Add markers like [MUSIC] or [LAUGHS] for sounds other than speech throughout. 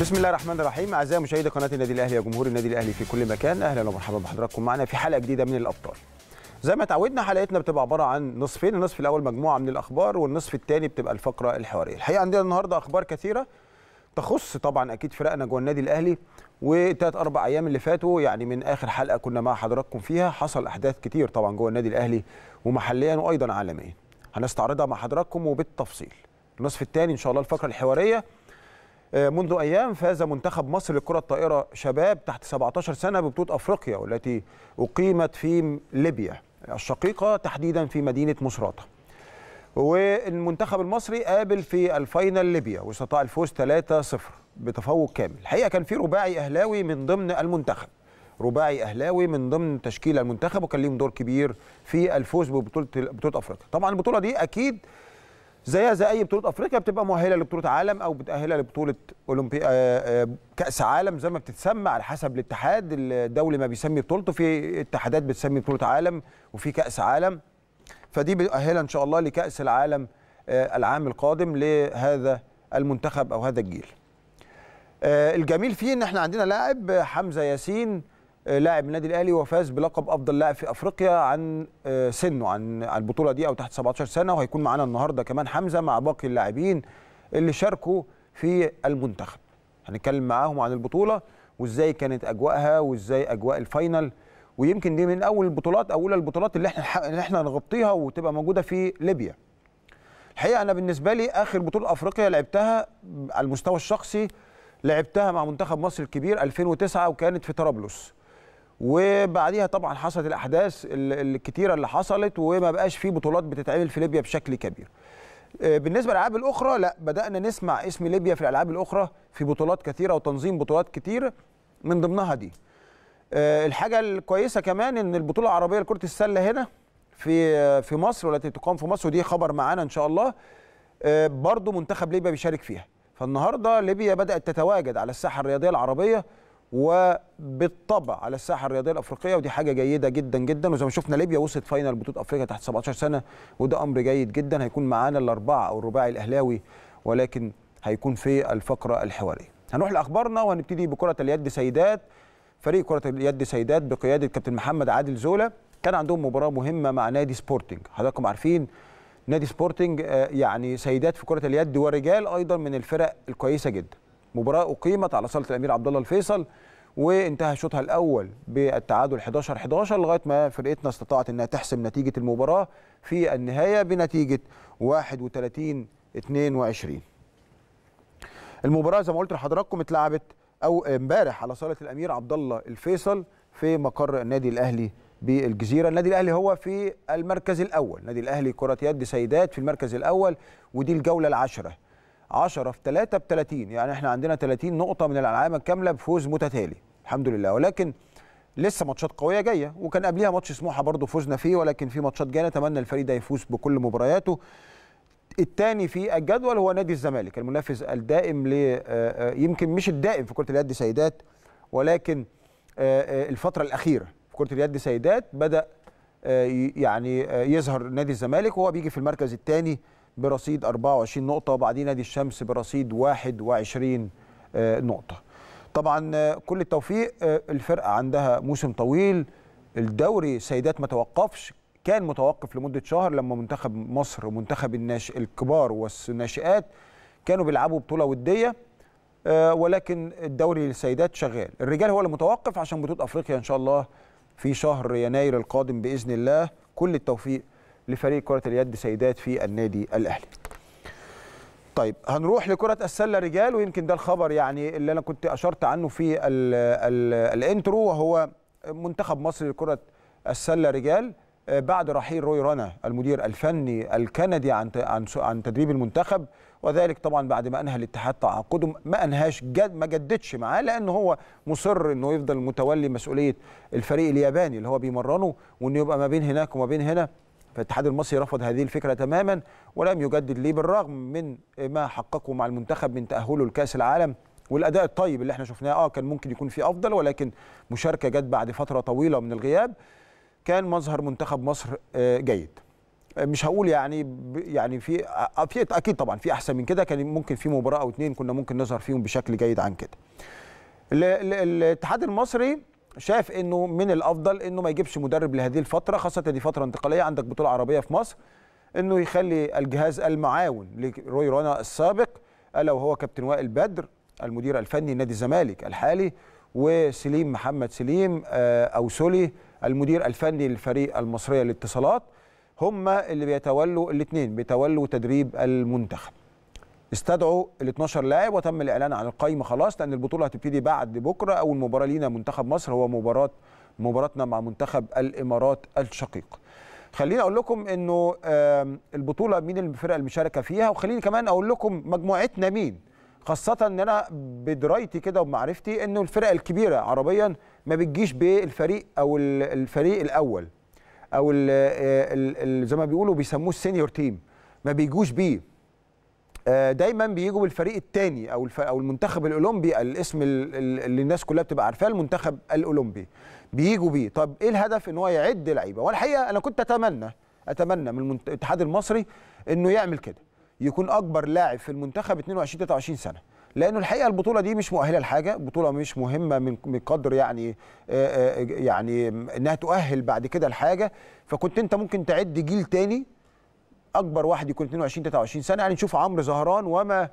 بسم الله الرحمن الرحيم اعزائي مشاهدي قناه النادي الاهلي يا جمهور النادي الاهلي في كل مكان اهلا ومرحبا بحضراتكم معنا في حلقه جديده من الابطال زي ما تعودنا حلقتنا بتبقى عباره عن نصفين النصف الاول مجموعه من الاخبار والنصف الثاني بتبقى الفقره الحواريه الحقيقه عندنا النهارده اخبار كثيره تخص طبعا اكيد فرقنا جوه النادي الاهلي وثلاث اربع ايام اللي فاتوا يعني من اخر حلقه كنا مع حضراتكم فيها حصل احداث كتير طبعا جوه النادي الاهلي ومحليا وايضا عالميا هنستعرضها مع حضراتكم وبالتفصيل النصف الثاني ان شاء الله الفقره الحواريه آه، منذ أيام فاز منتخب مصر لكرة الطائرة شباب تحت 17 سنة ببطولة أفريقيا والتي أقيمت في ليبيا الشقيقة تحديدا في مدينة مصراتة والمنتخب المصري قابل في الفاينل ليبيا واستطاع الفوز 3-0 بتفوق كامل الحقيقة كان في رباعي أهلاوي من ضمن المنتخب رباعي اهلاوي من ضمن تشكيل المنتخب وكان ليهم دور كبير في الفوز ببطوله بطوله افريقيا طبعا البطوله دي اكيد زيها زي اي بطوله افريقيا بتبقى مؤهله لبطوله عالم او بتاهلها لبطوله اولمبي آه، آه، كاس عالم زي ما بتتسمى على حسب الاتحاد الدولي ما بيسمي بطولته في اتحادات بتسمي بطوله عالم وفي كاس عالم فدي بتاهلها ان شاء الله لكاس العالم آه، العام القادم لهذا المنتخب او هذا الجيل الجميل فيه ان احنا عندنا لاعب حمزه ياسين آه، لاعب النادي الاهلي وفاز بلقب افضل لاعب في افريقيا عن آه، سنه عن البطوله دي او تحت 17 سنه وهيكون معانا النهارده كمان حمزه مع باقي اللاعبين اللي شاركوا في المنتخب هنتكلم معاهم عن البطوله وازاي كانت اجواءها وازاي اجواء الفاينل ويمكن دي من اول البطولات اولى البطولات اللي احنا اللي احنا نغطيها وتبقى موجوده في ليبيا الحقيقه انا بالنسبه لي اخر بطوله افريقيا لعبتها على المستوى الشخصي لعبتها مع منتخب مصر الكبير 2009 وكانت في طرابلس وبعديها طبعا حصلت الاحداث الكتيره اللي حصلت وما بقاش في بطولات بتتعمل في ليبيا بشكل كبير آه، بالنسبه للالعاب الاخرى لا بدانا نسمع اسم ليبيا في الالعاب الاخرى في بطولات كثيره وتنظيم بطولات كتير من ضمنها دي آه، الحاجه الكويسه كمان ان البطوله العربيه لكره السله هنا في في مصر والتي تقام في مصر ودي خبر معانا ان شاء الله آه، برضو منتخب ليبيا بيشارك فيها فالنهارده ليبيا بدات تتواجد على الساحه الرياضيه العربيه وبالطبع على الساحه الرياضيه الافريقيه ودي حاجه جيده جدا جدا وزي ما شفنا ليبيا وصلت فاينل بطوله افريقيا تحت 17 سنه وده امر جيد جدا هيكون معانا الاربعه او الرباعي الاهلاوي ولكن هيكون في الفقره الحواريه. هنروح لاخبارنا وهنبتدي بكره اليد سيدات فريق كره اليد سيدات بقياده كابتن محمد عادل زولا كان عندهم مباراه مهمه مع نادي سبورتنج حضراتكم عارفين نادي سبورتنج آه، يعني سيدات في كره اليد ورجال ايضا من الفرق الكويسه جدا مباراه اقيمت على صاله الامير عبد الله الفيصل وانتهى شوطها الاول بالتعادل 11 11 لغايه ما فرقتنا استطاعت انها تحسم نتيجه المباراه في النهايه بنتيجه 31 22 المباراه زي ما قلت لحضراتكم اتلعبت او امبارح على صاله الامير عبد الله الفيصل في مقر النادي الاهلي بالجزيره النادي الاهلي هو في المركز الاول النادي الاهلي كره يد سيدات في المركز الاول ودي الجوله العاشره 10 في 3 ب 30 يعني احنا عندنا 30 نقطه من العلامه الكامله بفوز متتالي الحمد لله ولكن لسه ماتشات قويه جايه وكان قبليها ماتش سموحه برضه فوزنا فيه ولكن في ماتشات جايه نتمنى الفريق ده يفوز بكل مبارياته الثاني في الجدول هو نادي الزمالك المنافس الدائم ل آه، آه، يمكن مش الدائم في كره اليد سيدات ولكن آه، الفتره الاخيره في كره اليد سيدات بدا يعني يظهر نادي الزمالك وهو بيجي في المركز الثاني برصيد 24 نقطة وبعدين نادي الشمس برصيد 21 آه، نقطة طبعا آه، كل التوفيق آه، الفرقة عندها موسم طويل الدوري سيدات ما توقفش كان متوقف لمدة شهر لما منتخب مصر ومنتخب الناش الكبار والناشئات كانوا بيلعبوا بطولة ودية ولكن الدوري للسيدات شغال الرجال هو اللي متوقف عشان بطولة أفريقيا إن شاء الله في شهر يناير القادم بإذن الله كل التوفيق لفريق كره اليد سيدات في النادي الاهلي طيب هنروح لكرة السلة رجال ويمكن ده الخبر يعني اللي أنا كنت أشرت عنه في الـ الـ الانترو وهو منتخب مصر لكرة السلة رجال آه، بعد رحيل روي رانا المدير الفني الكندي عن عن عن تدريب المنتخب وذلك طبعا بعد ما انهى الاتحاد تعاقده ما انهاش جد ما جددش معاه لان هو مصر انه يفضل متولي مسؤوليه الفريق الياباني اللي هو بيمرنه وانه يبقى ما بين هناك وما بين هنا فالاتحاد المصري رفض هذه الفكره تماما ولم يجدد ليه بالرغم من ما حققه مع المنتخب من تاهله لكاس العالم والاداء الطيب اللي احنا شفناه اه كان ممكن يكون فيه افضل ولكن مشاركه جت بعد فتره طويله من الغياب كان مظهر منتخب مصر آه، جيد آه، مش هقول يعني يعني في آه، في اكيد طبعا في احسن من كده كان ممكن في مباراه او اتنين كنا ممكن نظهر فيهم بشكل جيد عن كده الاتحاد المصري شاف انه من الافضل انه ما يجيبش مدرب لهذه الفتره خاصه دي فتره انتقاليه عندك بطوله عربيه في مصر انه يخلي الجهاز المعاون لروي رونا السابق الا وهو كابتن وائل بدر المدير الفني نادي الزمالك الحالي وسليم محمد سليم آه، او سولي المدير الفني للفريق المصريه للاتصالات هم اللي بيتولوا الاثنين بيتولوا تدريب المنتخب استدعوا ال 12 لاعب وتم الاعلان عن القايمه خلاص لان البطوله هتبتدي بعد بكره اول مباراه لينا منتخب مصر هو مباراه مباراتنا مع منتخب الامارات الشقيق. خليني اقول لكم انه البطوله مين الفرق المشاركه فيها وخليني كمان اقول لكم مجموعتنا مين خاصه ان انا بدرايتي كده وبمعرفتي انه الفرق الكبيره عربيا ما بتجيش بالفريق او الفريق الاول او آه، زي ما بيقولوا بيسموه السينيور تيم ما بيجوش بيه آه، دايما بيجوا بالفريق الثاني او او المنتخب الاولمبي الاسم اللي الناس كلها بتبقى عارفاه المنتخب الاولمبي بيجوا بيه طب ايه الهدف ان هو يعد لعيبه والحقيقه انا كنت اتمنى اتمنى من الاتحاد المصري انه يعمل كده يكون اكبر لاعب في المنتخب 22 23 سنه لانه الحقيقه البطوله دي مش مؤهله لحاجه بطوله مش مهمه من قدر يعني آه، آه، يعني انها تؤهل بعد كده لحاجه فكنت انت ممكن تعد جيل تاني اكبر واحد يكون 22 23 سنه يعني نشوف عمرو زهران وما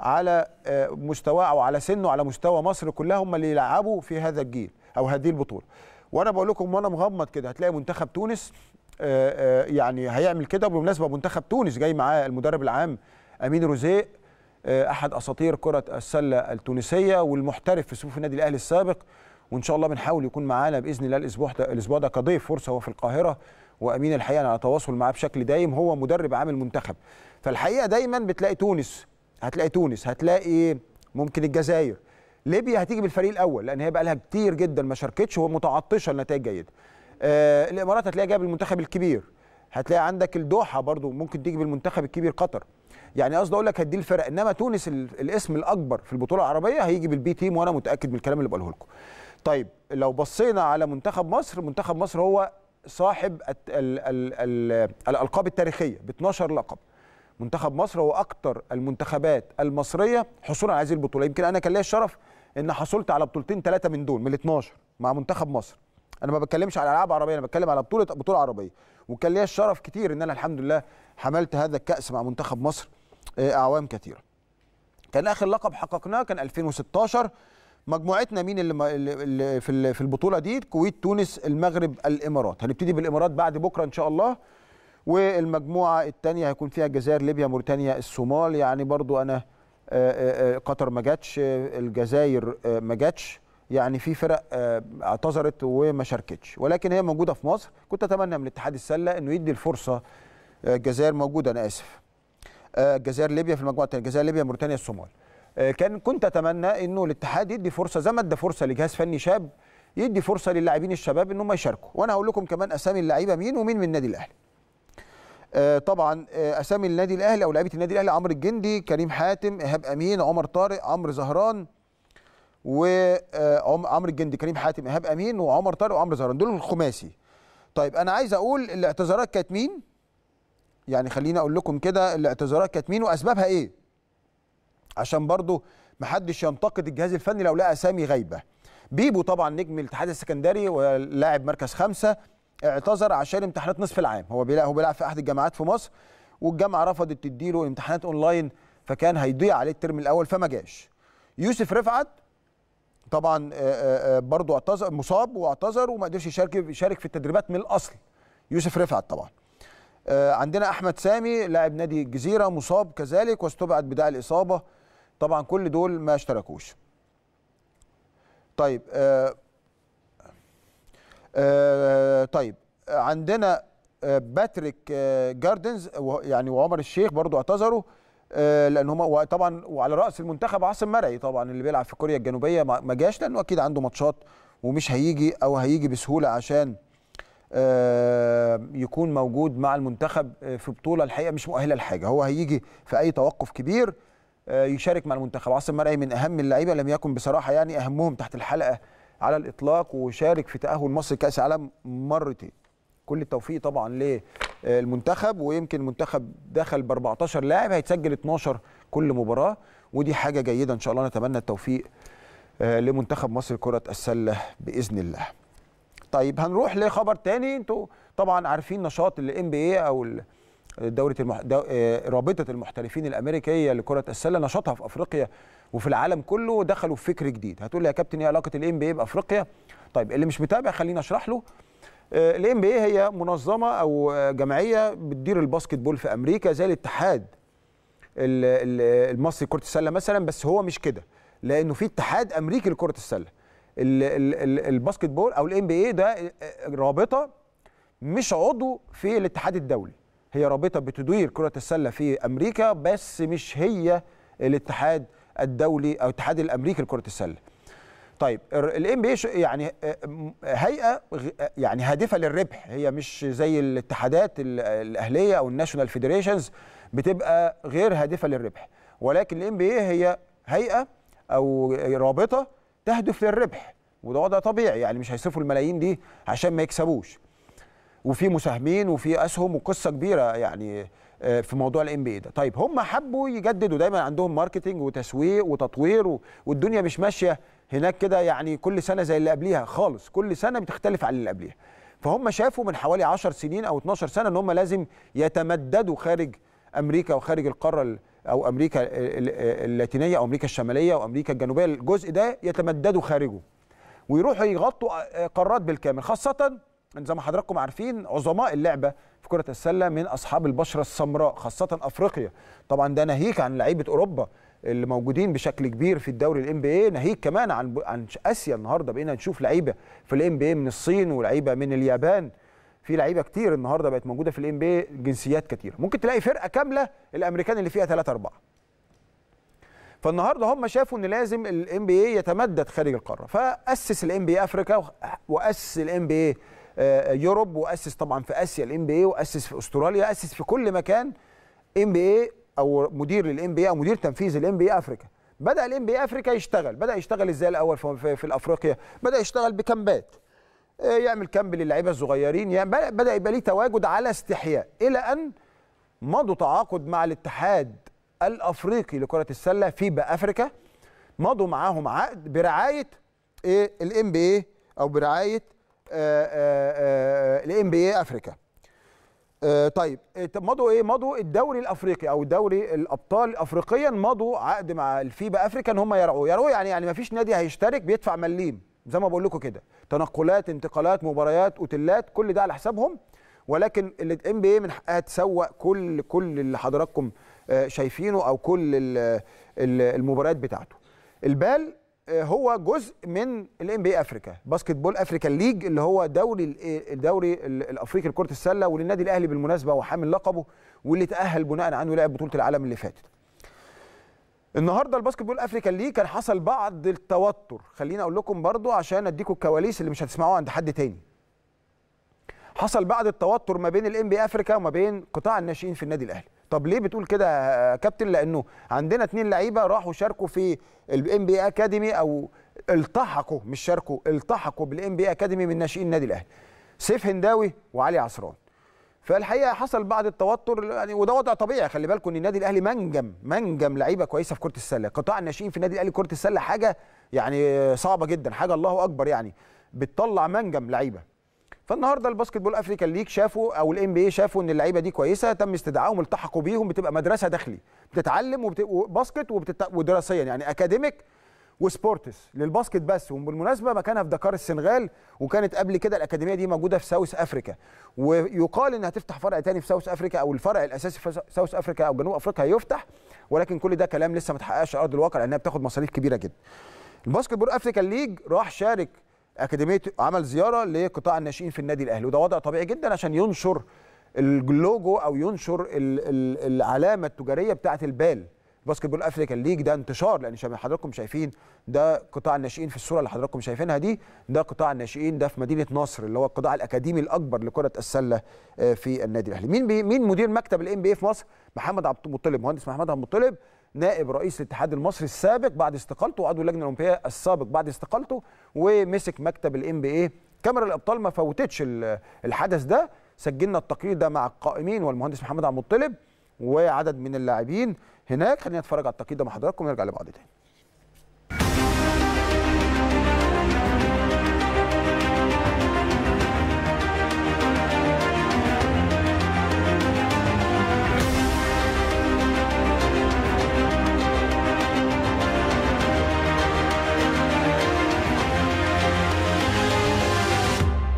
على آه، مستواه او على سنه على مستوى مصر كلها هم اللي يلعبوا في هذا الجيل او هذه البطوله وانا بقول لكم وانا مغمض كده هتلاقي منتخب تونس آه، آه، يعني هيعمل كده وبالمناسبه منتخب تونس جاي معاه المدرب العام امين روزيه احد اساطير كره السله التونسيه والمحترف في صفوف النادي الاهلي السابق وان شاء الله بنحاول يكون معانا باذن الله الاسبوع ده الاسبوع ده كضيف فرصه هو في القاهره وامين الحقيقه انا على تواصل معاه بشكل دايم هو مدرب عام المنتخب فالحقيقه دايما بتلاقي تونس هتلاقي تونس هتلاقي ممكن الجزائر ليبيا هتيجي بالفريق الاول لان هي بقى لها كتير جدا ما شاركتش ومتعطشه لنتائج جيده آه الامارات هتلاقي جايه بالمنتخب الكبير هتلاقي عندك الدوحه برضو ممكن تيجي بالمنتخب الكبير قطر يعني قصدي اقول لك هدي الفرق انما تونس الاسم الاكبر في البطوله العربيه هيجي بالبي تيم وانا متاكد من الكلام اللي بقوله لكم طيب لو بصينا على منتخب مصر منتخب مصر هو صاحب الالقاب التاريخيه ب 12 لقب منتخب مصر هو اكتر المنتخبات المصريه حصولا على هذه البطوله يمكن انا كان ليا الشرف ان حصلت على بطولتين ثلاثه من دول من ال 12 مع منتخب مصر انا ما بتكلمش على العاب عربيه انا بتكلم على بطوله بطوله عربيه وكان ليا الشرف كتير ان انا الحمد لله حملت هذا الكاس مع منتخب مصر آه، اعوام كثيره كان اخر لقب حققناه كان 2016 مجموعتنا مين اللي في في البطوله دي الكويت تونس المغرب الامارات هنبتدي بالامارات بعد بكره ان شاء الله والمجموعه الثانيه هيكون فيها الجزائر ليبيا موريتانيا الصومال يعني برضو انا آه، آه، آه، قطر ما جاتش الجزائر ما جاتش يعني في فرق اعتذرت وما شاركتش ولكن هي موجوده في مصر كنت اتمنى من اتحاد السله انه يدي الفرصه الجزائر موجوده انا اسف الجزائر ليبيا في المجموعه الثانيه الجزائر ليبيا موريتانيا الصومال آه، كان كنت اتمنى انه الاتحاد يدي فرصه زي ما ادى فرصه لجهاز فني شاب يدي فرصه للاعبين الشباب ان هم يشاركوا وانا هقول لكم كمان اسامي اللعيبه مين ومين من النادي الاهلي آه، طبعا آه، اسامي النادي الاهلي او لعيبه النادي الاهلي عمرو الجندي كريم حاتم ايهاب امين عمر طارق عمرو زهران عمرو الجندي كريم حاتم ايهاب امين وعمر طارق وعمر زهران دول الخماسي طيب انا عايز اقول الاعتذارات كانت مين يعني خليني اقول لكم كده الاعتذارات كانت مين واسبابها ايه عشان برضه محدش ينتقد الجهاز الفني لو لقى اسامي غايبه بيبو طبعا نجم الاتحاد السكندري ولاعب مركز خمسة اعتذر عشان امتحانات نصف العام هو بيلعب هو بيلعب في احد الجامعات في مصر والجامعه رفضت تديله امتحانات اونلاين فكان هيضيع عليه الترم الاول فما جاش يوسف رفعت طبعا آه، آه، آه، برضه اعتذر مصاب واعتذر وما قدرش يشارك يشارك في التدريبات من الاصل يوسف رفعت طبعا عندنا احمد سامي لاعب نادي الجزيره مصاب كذلك واستبعد بداء الاصابه طبعا كل دول ما اشتركوش طيب آه آه طيب عندنا آه، باتريك آه، جاردنز يعني وعمر الشيخ برضو اعتذروا آه، لان هم طبعا وعلى راس المنتخب عاصم مرعي طبعا اللي بيلعب في كوريا الجنوبيه ما جاش لانه اكيد عنده ماتشات ومش هيجي او هيجي بسهوله عشان يكون موجود مع المنتخب في بطوله الحقيقه مش مؤهله لحاجه هو هيجي في اي توقف كبير آه، يشارك مع المنتخب عاصم مرعي من اهم اللعيبه لم يكن بصراحه يعني اهمهم تحت الحلقه على الاطلاق وشارك في تاهل مصر كاس العالم مرتين كل التوفيق طبعا للمنتخب ويمكن المنتخب دخل ب 14 لاعب هيتسجل 12 كل مباراه ودي حاجه جيده ان شاء الله نتمنى التوفيق آه، لمنتخب مصر كره السله باذن الله طيب هنروح لخبر تاني انتوا طبعا عارفين نشاط الام بي اي او دوره المح... دو... آه، رابطه المحترفين الامريكيه لكره السله نشاطها في افريقيا وفي العالم كله دخلوا في فكر جديد هتقول لي يا كابتن ايه علاقه الام بي بافريقيا طيب اللي مش متابع خليني اشرح له آه، الام بي هي منظمه او آه، جمعيه بتدير الباسكت بول في امريكا زي الاتحاد المصري لكره السله مثلا بس هو مش كده لانه في اتحاد امريكي لكره السله الباسكت بول او الام بي اي ده رابطه مش عضو في الاتحاد الدولي هي رابطه بتدير كره السله في امريكا بس مش هي الاتحاد الدولي او الاتحاد الامريكي لكره السله طيب الام بي إيه يعني آه، هيئه يعني هادفه للربح هي مش زي الاتحادات الاهليه او الناشونال فيدريشنز بتبقى غير هادفه للربح ولكن الام بي إيه هي هيئه او رابطه تهدف للربح وده وضع طبيعي يعني مش هيصرفوا الملايين دي عشان ما يكسبوش وفي مساهمين وفي اسهم وقصه كبيره يعني آه، في موضوع الام بي ده طيب هم حبوا يجددوا دايما عندهم ماركتنج وتسويق وتطوير والدنيا مش ماشيه هناك كده يعني كل سنه زي اللي قبليها خالص كل سنه بتختلف عن اللي قبليها فهم شافوا من حوالي 10 سنين او 12 سنه ان هم لازم يتمددوا خارج امريكا وخارج القاره او امريكا اللاتينيه او امريكا الشماليه وامريكا الجنوبيه الجزء ده يتمددوا خارجه ويروحوا يغطوا آه، قارات بالكامل خاصه زي ما حضراتكم عارفين عظماء اللعبه في كره السله من اصحاب البشره السمراء خاصه افريقيا طبعا ده ناهيك عن لعيبه اوروبا اللي موجودين بشكل كبير في الدوري الام بي اي ناهيك كمان عن عن اسيا النهارده بقينا نشوف لعيبه في الام بي اي من الصين ولعيبه من اليابان في لعيبه كتير النهارده بقت موجوده في الام بي جنسيات كتير ممكن تلاقي فرقه كامله الامريكان اللي فيها 3 4 فالنهارده هم شافوا ان لازم الام بي يتمدد خارج القاره فاسس الام بي افريكا واسس الام بي آه، يوروب واسس طبعا في اسيا الام بي اي واسس في استراليا اسس في كل مكان ام بي اي او مدير للام بي اي او مدير تنفيذي الام بي اي افريكا بدا الام بي افريكا يشتغل بدا يشتغل ازاي الاول في, في افريقيا بدا يشتغل بكامبات آه، يعمل كامب للعيبه الصغيرين يعني بدا يبقى ليه تواجد على استحياء الى ان مضوا تعاقد مع الاتحاد الافريقي لكره السله في افريكا مضوا معاهم عقد برعايه ايه الام بي اي او برعايه الام بي اي افريكا آه، طيب آه، مضوا ايه مضوا الدوري الافريقي او دوري الابطال افريقيا مضوا عقد مع الفيبا افريكا ان هم يرعوه يرعوه يعني يعني ما فيش نادي هيشترك بيدفع مليم زي ما بقول لكم كده تنقلات انتقالات مباريات اوتيلات كل ده على حسابهم ولكن الام بي اي من حقها تسوق كل كل اللي حضراتكم آه، شايفينه او كل المباريات بتاعته البال هو جزء من الام بي افريكا باسكت بول افريكا ليج اللي هو دوري إيه، الدوري الافريقي لكره السله وللنادي الاهلي بالمناسبه هو حامل لقبه واللي تاهل بناء عنه لعب بطوله العالم اللي فاتت النهارده الباسكت بول افريكا ليج كان حصل بعض التوتر خليني اقول لكم برضو عشان اديكم الكواليس اللي مش هتسمعوها عند حد تاني حصل بعض التوتر ما بين الام بي افريكا وما بين قطاع الناشئين في النادي الاهلي طب ليه بتقول كده يا كابتن لانه عندنا اثنين لعيبه راحوا شاركوا في الام بي اكاديمي او التحقوا مش شاركوا التحقوا بالام بي اكاديمي من ناشئين النادي الاهلي سيف هنداوي وعلي عصران فالحقيقه حصل بعض التوتر يعني وده وضع طبيعي خلي بالكم ان النادي الاهلي منجم منجم لعيبه كويسه في كره السله قطاع الناشئين في النادي الاهلي كره السله حاجه يعني صعبه جدا حاجه الله اكبر يعني بتطلع منجم لعيبه فالنهارده الباسكت بول افريكان ليج شافوا او الام بي شافوا ان اللعيبه دي كويسه تم استدعائهم التحقوا بيهم بتبقى مدرسه داخلي بتتعلم وباسكت وبتت... ودراسيا يعني اكاديميك وسبورتس للباسكت بس وبالمناسبه مكانها في دكار السنغال وكانت قبل كده الاكاديميه دي موجوده في ساوث افريكا ويقال انها تفتح فرع تاني في ساوث افريكا او الفرع الاساسي في ساوث افريكا او جنوب افريقيا هيفتح ولكن كل ده كلام لسه ما تحققش على ارض الواقع لانها بتاخد مصاريف كبيره جدا الباسكت بول افريكان ليج راح شارك اكاديميه عمل زياره لقطاع الناشئين في النادي الاهلي وده وضع طبيعي جدا عشان ينشر اللوجو او ينشر العلامه التجاريه بتاعه البال باسكت بول افريكان ليج ده انتشار لان حضراتكم شايفين ده قطاع الناشئين في الصوره اللي حضراتكم شايفينها دي ده قطاع الناشئين ده في مدينه نصر اللي هو القطاع الاكاديمي الاكبر لكره السله آه، في النادي الاهلي مين مين مدير مكتب الام بي في مصر محمد عبد المطلب مهندس محمد عبد المطلب نائب رئيس الاتحاد المصري السابق بعد استقالته وعضو اللجنه الاولمبيه السابق بعد استقالته ومسك مكتب الام بي اي كاميرا الابطال ما فوتتش الحدث ده سجلنا التقرير ده مع القائمين والمهندس محمد عبد المطلب وعدد من اللاعبين هناك خلينا نتفرج على التقرير ده مع حضراتكم ونرجع لبعض تاني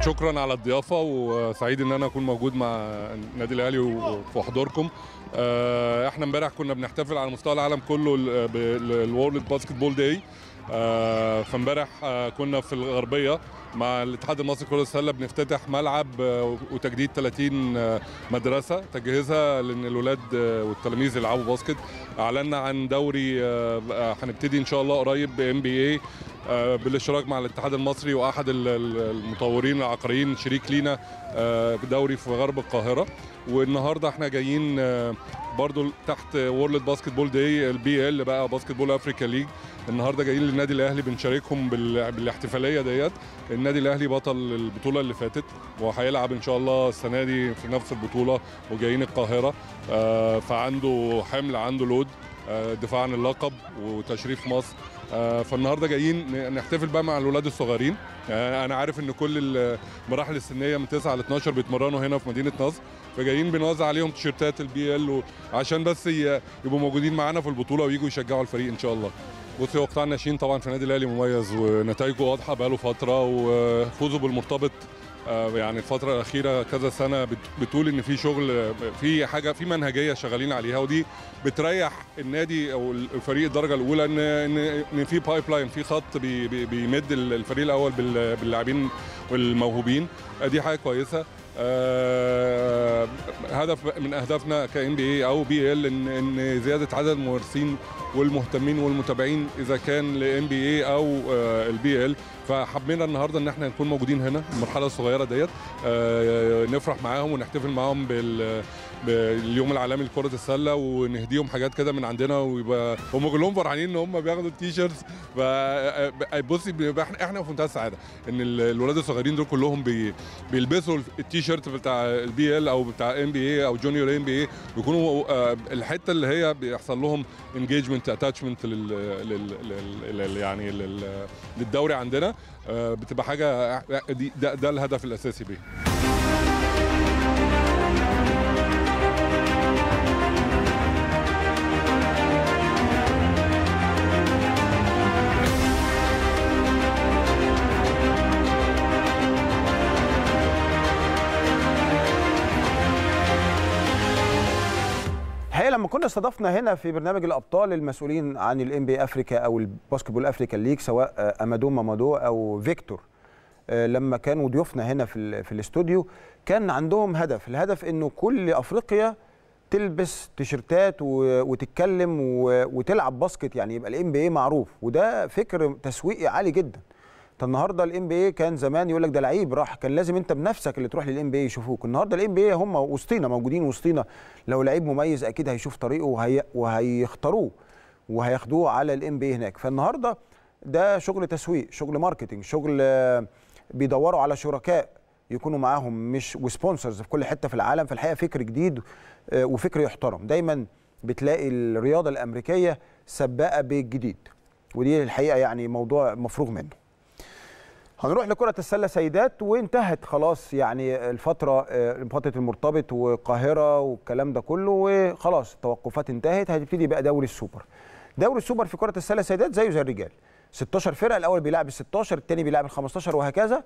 شكرا على الضيافه وسعيد ان انا اكون موجود مع النادي الاهلي وفي حضوركم آه، احنا امبارح كنا بنحتفل على مستوى العالم كله بالورلد باسكت بول داي آه، فامبارح آه، كنا في الغربيه مع الاتحاد المصري لكره السله بنفتتح ملعب وتجديد 30 مدرسه تجهيزها لان الاولاد والتلاميذ يلعبوا باسكت اعلنا عن دوري هنبتدي ان شاء الله قريب ام بي اي آه، بالاشتراك مع الاتحاد المصري واحد المطورين العقاريين شريك لينا آه، دوري في غرب القاهره والنهارده احنا جايين آه، برضو تحت وورلد باسكت بول داي البي ال بقى باسكت بول افريكا ليج النهارده جايين للنادي الاهلي بنشاركهم بالاحتفاليه ديت النادي الاهلي بطل البطوله اللي فاتت وهيلعب ان شاء الله السنه دي في نفس البطوله وجايين القاهره فعنده حمل عنده لود دفاع عن اللقب وتشريف مصر آه، فالنهارده جايين نحتفل بقى مع الولاد الصغيرين يعني انا عارف ان كل المراحل السنيه من 9 ل 12 بيتمرنوا هنا في مدينه نصر فجايين بنوزع عليهم تيشيرتات البي ال عشان بس يبقوا موجودين معانا في البطوله ويجوا يشجعوا الفريق ان شاء الله بصي هو قطاع الناشئين طبعا في النادي الاهلي مميز ونتائجه واضحه بقاله فتره وفوزه بالمرتبط آه، يعني الفتره الاخيره كذا سنه بتقول ان في شغل في حاجه في منهجيه شغالين عليها ودي بتريح النادي او الفريق الدرجه الاولى ان ان في بايب لاين في خط بيمد الفريق الاول باللاعبين والموهوبين دي حاجه كويسه آه، هدف من اهدافنا كان بي اي او بي ال ان ان زياده عدد الممارسين والمهتمين والمتابعين اذا كان لان بي اي او البي آه، ال فحبينا النهارده ان احنا نكون موجودين هنا المرحله الصغيره ديت آه، نفرح معاهم ونحتفل معاهم باليوم العالمي لكره السله ونهديهم حاجات كده من عندنا ويبقى هم كلهم فرحانين ان هم بياخدوا التيشيرتس فبصي احنا احنا في منتهى السعاده ان الولاد الصغيرين دول كلهم بي بيلبسوا التيشيرت بتاع البي ال او بتاع ام بي اي او جونيور ام بي اي بيكونوا آه، الحته اللي هي بيحصل لهم انجيجمنت اتاتشمنت لل, لل... لل... لل... يعني لل... للدوري عندنا آه، بتبقى حاجه آه، ده, ده الهدف الاساسي بيه استضفنا هنا في برنامج الابطال المسؤولين عن الام بي افريكا او الباسكتبول افريكا ليج سواء آه، امادو مامادو او فيكتور آه، لما كانوا ضيوفنا هنا في في الاستوديو كان عندهم هدف الهدف انه كل افريقيا تلبس تيشرتات وتتكلم وتلعب باسكت يعني يبقى الام بي معروف وده فكر تسويقي عالي جدا طب النهارده الام بي اي كان زمان يقول لك ده لعيب راح كان لازم انت بنفسك اللي تروح للام بي اي يشوفوك النهارده الام بي اي هم وسطينا موجودين وسطينا لو لعيب مميز اكيد هيشوف طريقه وهي... وهيختاروه وهياخدوه على الام بي هناك فالنهارده ده شغل تسويق شغل ماركتنج شغل آه، بيدوروا على شركاء يكونوا معاهم مش وسبونسرز في كل حته في العالم فالحقيقه فكر جديد آه، وفكر يحترم دايما بتلاقي الرياضه الامريكيه سباقه بالجديد ودي الحقيقه يعني موضوع مفروغ منه هنروح لكرة السلة سيدات وانتهت خلاص يعني الفترة آه، فترة المرتبط والقاهرة والكلام ده كله وخلاص التوقفات انتهت هتبتدي بقى دوري السوبر. دوري السوبر في كرة السلة سيدات زيه زي الرجال 16 فرقة الأول بيلعب ال 16 الثاني بيلعب ال 15 وهكذا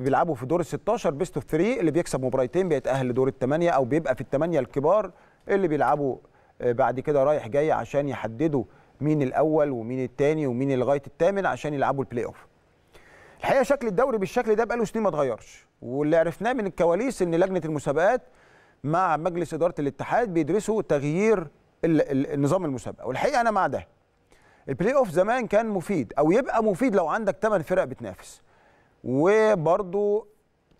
بيلعبوا في دور ال 16 بيست اوف 3 اللي بيكسب مباراتين بيتأهل لدور الثمانية أو بيبقى في الثمانية الكبار اللي بيلعبوا آه، بعد كده رايح جاي عشان يحددوا مين الأول ومين الثاني ومين لغاية الثامن عشان يلعبوا البلاي أوف. الحقيقه شكل الدوري بالشكل ده بقاله سنين ما اتغيرش واللي عرفناه من الكواليس ان لجنه المسابقات مع مجلس اداره الاتحاد بيدرسوا تغيير نظام المسابقه والحقيقه انا مع ده البلاي اوف زمان كان مفيد او يبقى مفيد لو عندك 8 فرق بتنافس وبرضو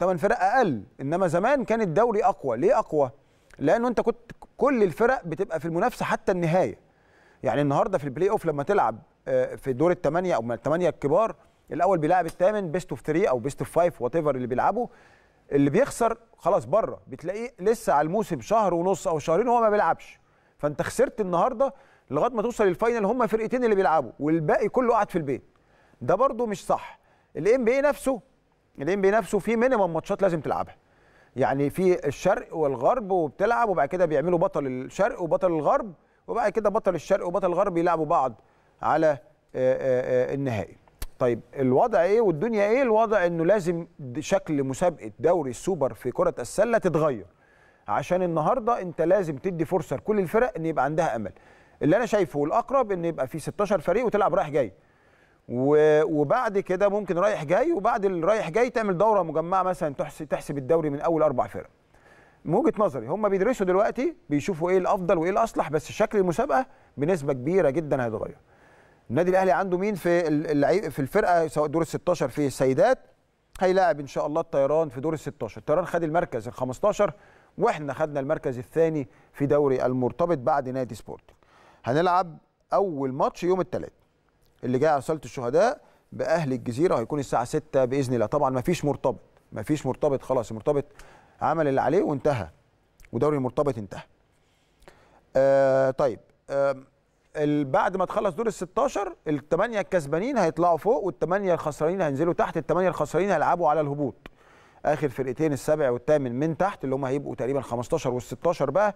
8 فرق اقل انما زمان كان الدوري اقوى ليه اقوى لانه انت كنت كل الفرق بتبقى في المنافسه حتى النهايه يعني النهارده في البلاي اوف لما تلعب آه، في دور الثمانيه او الثمانيه الكبار الاول بيلعب الثامن بيست اوف 3 او بيست اوف 5 وات ايفر اللي بيلعبه اللي بيخسر خلاص بره بتلاقيه لسه على الموسم شهر ونص او شهرين هو ما بيلعبش فانت خسرت النهارده لغايه ما توصل للفاينل هم فرقتين اللي بيلعبوا والباقي كله قاعد في البيت ده برده مش صح الام بي نفسه الام بي نفسه في مينيمم ماتشات لازم تلعبها يعني في الشرق والغرب وبتلعب وبعد كده بيعملوا بطل الشرق وبطل الغرب وبعد كده بطل الشرق وبطل الغرب يلعبوا بعض على النهائي طيب الوضع ايه والدنيا ايه الوضع انه لازم شكل مسابقه دوري السوبر في كره السله تتغير عشان النهارده انت لازم تدي فرصه لكل الفرق ان يبقى عندها امل اللي انا شايفه والاقرب ان يبقى في 16 فريق وتلعب رايح جاي وبعد كده ممكن رايح جاي وبعد الرايح جاي تعمل دوره مجمعه مثلا تحسب الدوري من اول اربع فرق من وجهه نظري هم بيدرسوا دلوقتي بيشوفوا ايه الافضل وايه الاصلح بس شكل المسابقه بنسبه كبيره جدا هيتغير النادي الاهلي عنده مين في اللعيب في الفرقه سواء دور ال 16 في السيدات هيلاعب ان شاء الله الطيران في دور ال 16 الطيران خد المركز ال 15 واحنا خدنا المركز الثاني في دوري المرتبط بعد نادي سبورتنج هنلعب اول ماتش يوم الثلاث اللي جاي على صاله الشهداء باهل الجزيره هيكون الساعه 6 باذن الله طبعا ما فيش مرتبط ما فيش مرتبط خلاص المرتبط عمل اللي عليه وانتهى ودوري المرتبط انتهى آه طيب آه بعد ما تخلص دور ال 16 الثمانيه الكسبانين هيطلعوا فوق والثمانيه الخسرانين هينزلوا تحت الثمانيه الخسرانين هيلعبوا على الهبوط اخر فرقتين السابع والثامن من تحت اللي هم هيبقوا تقريبا 15 وال 16 بقى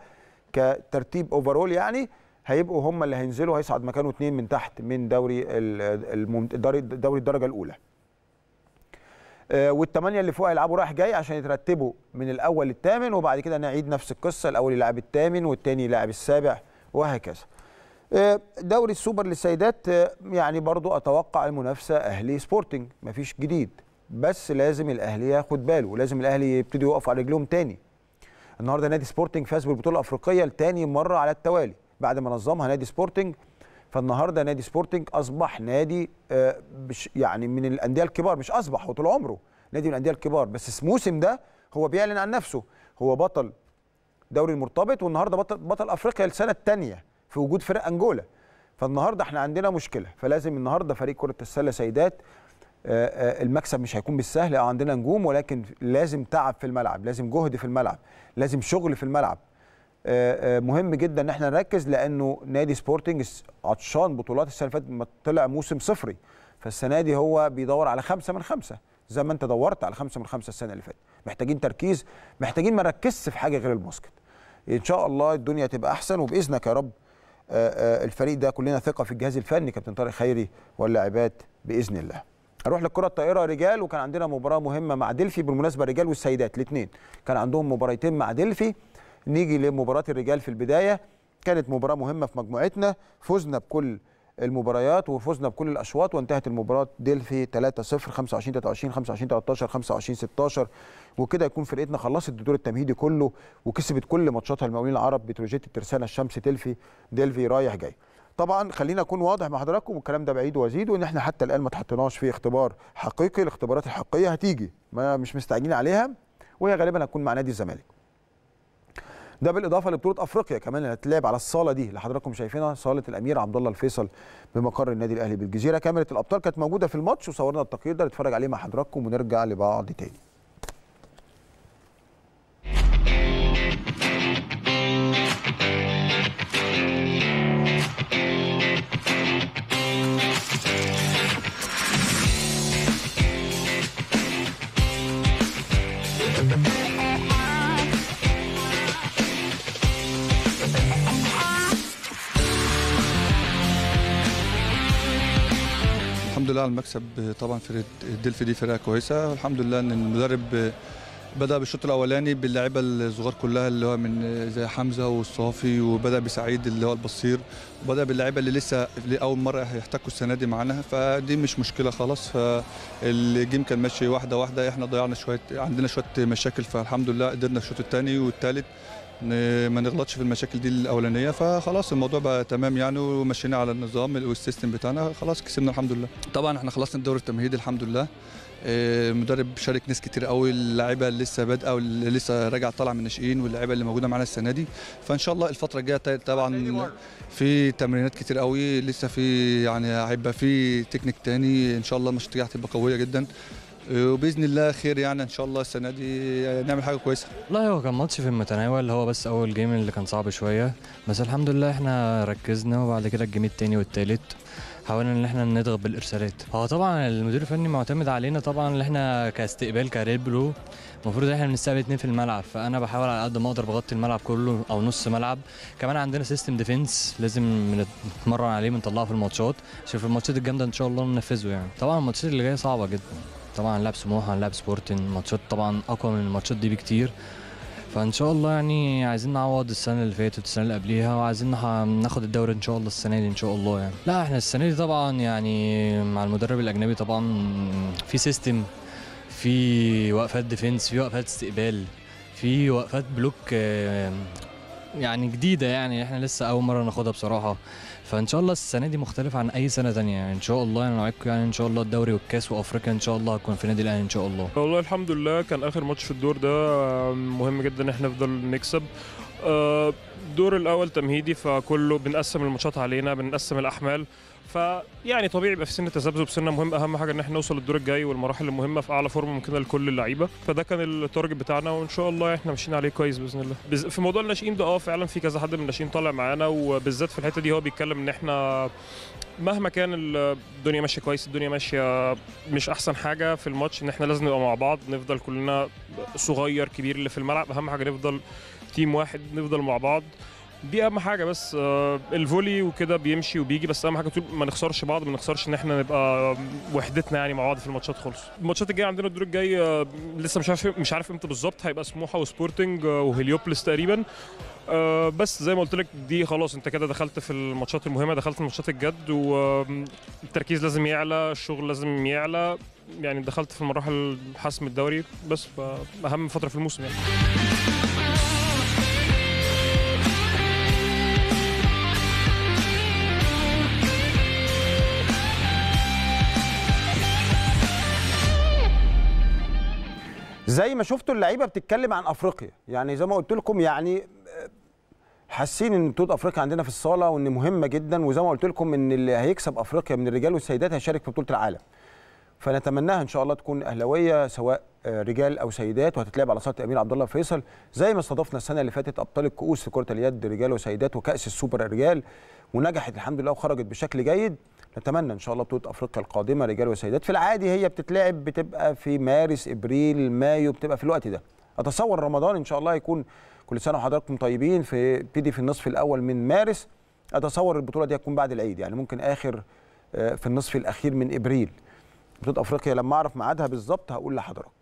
كترتيب اوفرول يعني هيبقوا هم اللي هينزلوا هيصعد مكانه اثنين من تحت من دوري دوري الدرجه الاولى آه، والثمانيه اللي فوق هيلعبوا رايح جاي عشان يترتبوا من الاول للثامن وبعد كده نعيد نفس القصه الاول يلعب الثامن والثاني يلعب السابع وهكذا دوري السوبر للسيدات آه، يعني برضو اتوقع المنافسه اهلي سبورتنج مفيش جديد بس لازم الاهلي ياخد باله ولازم الاهلي يبتدي يقف على رجلهم تاني النهارده نادي سبورتنج فاز بالبطوله الافريقيه لتاني مره على التوالي بعد ما نظمها نادي سبورتنج فالنهارده نادي سبورتنج اصبح نادي آه، يعني من الانديه الكبار مش اصبح هو طول عمره نادي من الانديه الكبار بس الموسم ده هو بيعلن عن نفسه هو بطل دوري المرتبط والنهارده بطل بطل افريقيا السنه الثانيه في وجود فرق انجولا فالنهارده احنا عندنا مشكله فلازم النهارده فريق كره السله سيدات آه، آه، المكسب مش هيكون بالسهل او آه، عندنا نجوم ولكن لازم تعب في الملعب لازم جهد في الملعب لازم شغل في الملعب مهم جدا ان احنا نركز لانه نادي سبورتنج عطشان بطولات السنه اللي فاتت طلع موسم صفري فالسنه دي هو بيدور على خمسه من خمسه زي ما انت دورت على خمسه من خمسه السنه اللي فاتت محتاجين تركيز محتاجين ما نركزش في حاجه غير الباسكت ان شاء الله الدنيا تبقى احسن وباذنك يا رب آه، آه، الفريق ده كلنا ثقه في الجهاز الفني كابتن طارق خيري واللاعبات باذن الله اروح للكره الطائره رجال وكان عندنا مباراه مهمه مع دلفي بالمناسبه الرجال والسيدات الاثنين كان عندهم مباراتين مع دلفي نيجي لمباراه الرجال في البدايه كانت مباراه مهمه في مجموعتنا فزنا بكل المباريات وفزنا بكل الاشواط وانتهت المباراه ديلفي 3 0 25 23 25 13 25 16 وكده يكون فرقتنا خلصت الدور التمهيدي كله وكسبت كل ماتشاتها المقاولين العرب بتروجيت الترسانه الشمس تلفي ديلفي رايح جاي طبعا خلينا اكون واضح مع حضراتكم والكلام ده بعيد وازيد وان احنا حتى الان ما اتحطيناش في اختبار حقيقي الاختبارات الحقيقيه هتيجي ما مش مستعجلين عليها وهي غالبا هتكون مع نادي الزمالك ده بالاضافه لبطوله افريقيا كمان اللي هتلعب على الصاله دي اللي حضراتكم شايفينها صاله الامير عبد الله الفيصل بمقر النادي الاهلي بالجزيره كاميرا الابطال كانت موجوده في الماتش وصورنا التقرير ده نتفرج عليه مع حضراتكم ونرجع لبعض تاني الحمد لله على المكسب طبعا فرقه الدلفي دي فرقه كويسه والحمد لله ان المدرب بدا بالشوط الاولاني باللعيبه الصغار كلها اللي هو من زي حمزه والصافي وبدا بسعيد اللي هو البصير وبدا باللعيبه اللي لسه لاول مره هيحتكوا السنه دي معانا فدي مش مشكله خالص فالجيم كان ماشي واحده واحده احنا ضيعنا شويه عندنا شويه مشاكل فالحمد لله قدرنا الشوط الثاني والثالث ما نغلطش في المشاكل دي الاولانيه فخلاص الموضوع بقى تمام يعني ومشينا على النظام والسيستم بتاعنا خلاص كسبنا الحمد لله طبعا احنا خلصنا الدوري التمهيدي الحمد لله المدرب آه، شارك ناس كتير قوي اللعيبه اللي لسه بادئه واللي لسه راجعه طالع من الناشئين واللعيبه اللي موجوده معانا السنه دي فان شاء الله الفتره الجايه طبعا في تمرينات كتير قوي لسه في يعني هيبقى في تكنيك تاني ان شاء الله مش الجايه هتبقى قويه جدا وباذن الله خير يعني ان شاء الله السنه دي يعني نعمل حاجه كويسه والله هو كان ماتش في المتناول هو بس اول جيم اللي كان صعب شويه بس الحمد لله احنا ركزنا وبعد كده الجيم التاني والتالت حاولنا ان احنا نضغط بالارسالات هو طبعا المدير الفني معتمد علينا طبعا ان احنا كاستقبال كريد بلو المفروض ان احنا بنستقبل اتنين في الملعب فانا بحاول على قد ما اقدر بغطي الملعب كله او نص ملعب كمان عندنا سيستم ديفنس لازم نتمرن عليه بنطلعه في الماتشات عشان في الماتشات الجامده ان شاء الله ننفذه يعني طبعا الماتشات اللي جايه صعبه جدا طبعا لعب سموحه لعب سبورتنج ماتشات طبعا اقوى من الماتشات دي بكتير فان شاء الله يعني عايزين نعوض السنه اللي فاتت السنه اللي قبليها وعايزين ناخد الدوري ان شاء الله السنه دي ان شاء الله يعني لا احنا السنه دي طبعا يعني مع المدرب الاجنبي طبعا في سيستم في وقفات ديفنس في وقفات استقبال في وقفات بلوك آه، يعني جديده يعني احنا لسه اول مره ناخدها بصراحه فان شاء الله السنه دي مختلفه عن اي سنه ثانيه يعني ان شاء الله انا وعدكم يعني ان شاء الله الدوري والكاس وافريقيا ان شاء الله هكون في نادي الاهلي ان شاء الله والله الحمد لله كان اخر ماتش في الدور ده مهم جدا ان احنا نفضل نكسب آه، دور الاول تمهيدي فكله بنقسم الماتشات علينا بنقسم الاحمال فيعني طبيعي يبقى في سن تذبذب سنه مهم اهم حاجه ان احنا نوصل للدور الجاي والمراحل المهمه في اعلى فورمه ممكنه لكل اللعيبه فده كان التارجت بتاعنا وان شاء الله احنا ماشيين عليه كويس باذن الله في موضوع الناشئين ده اه فعلا في كذا حد من الناشئين طالع معانا وبالذات في الحته دي هو بيتكلم ان احنا مهما كان الدنيا ماشيه كويس الدنيا ماشيه مش احسن حاجه في الماتش ان احنا لازم نبقى مع بعض نفضل كلنا صغير كبير اللي في الملعب اهم حاجه نفضل تيم واحد نفضل مع بعض دي اهم حاجه بس آه، الفولي وكده بيمشي وبيجي بس اهم حاجه طول ما نخسرش بعض ما نخسرش ان احنا نبقى وحدتنا يعني مع بعض في الماتشات خالص الماتشات الجايه عندنا الدور الجاي آه، لسه مش عارف مش عارف امتى بالظبط هيبقى سموحه وسبورتنج آه، وهليوبلس تقريبا بس زي ما قلت لك دي خلاص انت كده دخلت في الماتشات المهمه دخلت الماتشات الجد والتركيز لازم يعلى الشغل لازم يعلى يعني دخلت في المراحل حسم الدوري بس اهم فتره في الموسم يعني زي ما شفتوا اللعيبه بتتكلم عن افريقيا يعني زي ما قلت لكم يعني حاسين ان بطوله افريقيا عندنا في الصاله وان مهمه جدا وزي ما قلت لكم ان اللي هيكسب افريقيا من الرجال والسيدات هيشارك في بطوله العالم فنتمناها ان شاء الله تكون اهلاويه سواء آه، رجال او سيدات وهتتلعب على صاله الامير عبد الله فيصل زي ما استضفنا السنه اللي فاتت ابطال الكؤوس في كره اليد رجال وسيدات وكاس السوبر الرجال ونجحت الحمد لله وخرجت بشكل جيد نتمنى ان شاء الله بطوله افريقيا القادمه رجال وسيدات في العادي هي بتتلعب بتبقى في مارس ابريل مايو بتبقى في الوقت ده اتصور رمضان ان شاء الله يكون كل سنه وحضراتكم طيبين في ابتدي في النصف الاول من مارس اتصور البطوله دي هتكون بعد العيد يعني ممكن اخر آه، في النصف الاخير من ابريل بطوله افريقيا لما اعرف ميعادها بالظبط هقول لحضراتكم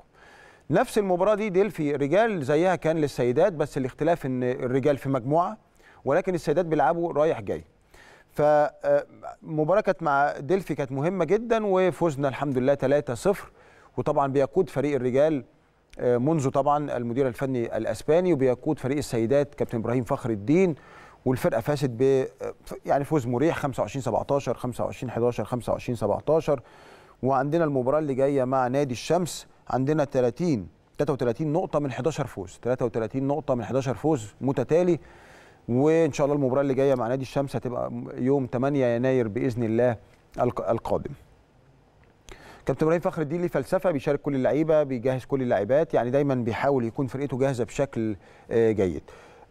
نفس المباراه دي ديلفي رجال زيها كان للسيدات بس الاختلاف ان الرجال في مجموعه ولكن السيدات بيلعبوا رايح جاي فمباراه آه، كانت مع ديلفي كانت مهمه جدا وفوزنا الحمد لله 3-0 وطبعا بيقود فريق الرجال آه، منذ طبعا المدير الفني الاسباني وبيقود فريق السيدات كابتن ابراهيم فخر الدين والفرقه فازت ب آه، يعني فوز مريح 25 17 25 11 25 17 وعندنا المباراه اللي جايه مع نادي الشمس عندنا 30 33 نقطه من 11 فوز 33 نقطه من 11 فوز متتالي وان شاء الله المباراه اللي جايه مع نادي الشمس هتبقى يوم 8 يناير باذن الله القادم كابتن ابراهيم فخر الدين ليه فلسفه بيشارك كل اللعيبه بيجهز كل اللاعبات يعني دايما بيحاول يكون فرقته جاهزه بشكل آه، جيد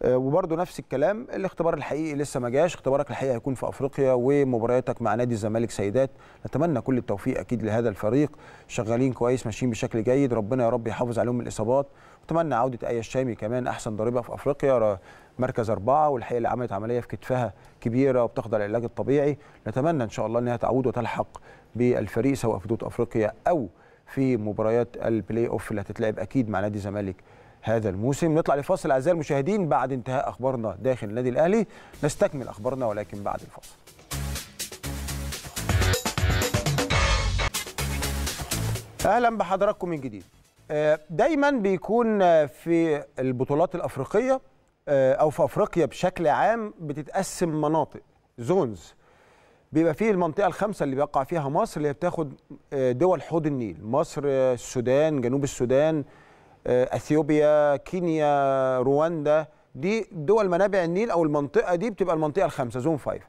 آه، وبرده نفس الكلام الاختبار الحقيقي لسه ما جاش اختبارك الحقيقي هيكون في افريقيا ومبارياتك مع نادي الزمالك سيدات نتمنى كل التوفيق اكيد لهذا الفريق شغالين كويس ماشيين بشكل جيد ربنا يا رب يحافظ عليهم من الاصابات اتمنى عوده اي الشامي كمان احسن ضريبه في افريقيا مركز أربعة والحقيقة اللي عملت عملية في كتفها كبيرة وبتخضع للعلاج الطبيعي نتمنى إن شاء الله أنها تعود وتلحق بالفريق سواء في دوت أفريقيا أو في مباريات البلاي أوف اللي هتتلعب أكيد مع نادي الزمالك هذا الموسم نطلع لفاصل أعزائي المشاهدين بعد انتهاء أخبارنا داخل النادي الأهلي نستكمل أخبارنا ولكن بعد الفاصل اهلا بحضراتكم من جديد آه، دايما بيكون في البطولات الافريقيه آه، او في افريقيا بشكل عام بتتقسم مناطق زونز بيبقى فيه المنطقه الخمسه اللي بيقع فيها مصر اللي بتاخد آه، دول حوض النيل مصر آه، السودان جنوب السودان اثيوبيا كينيا رواندا دي دول منابع النيل او المنطقه دي بتبقى المنطقه الخمسه زون 5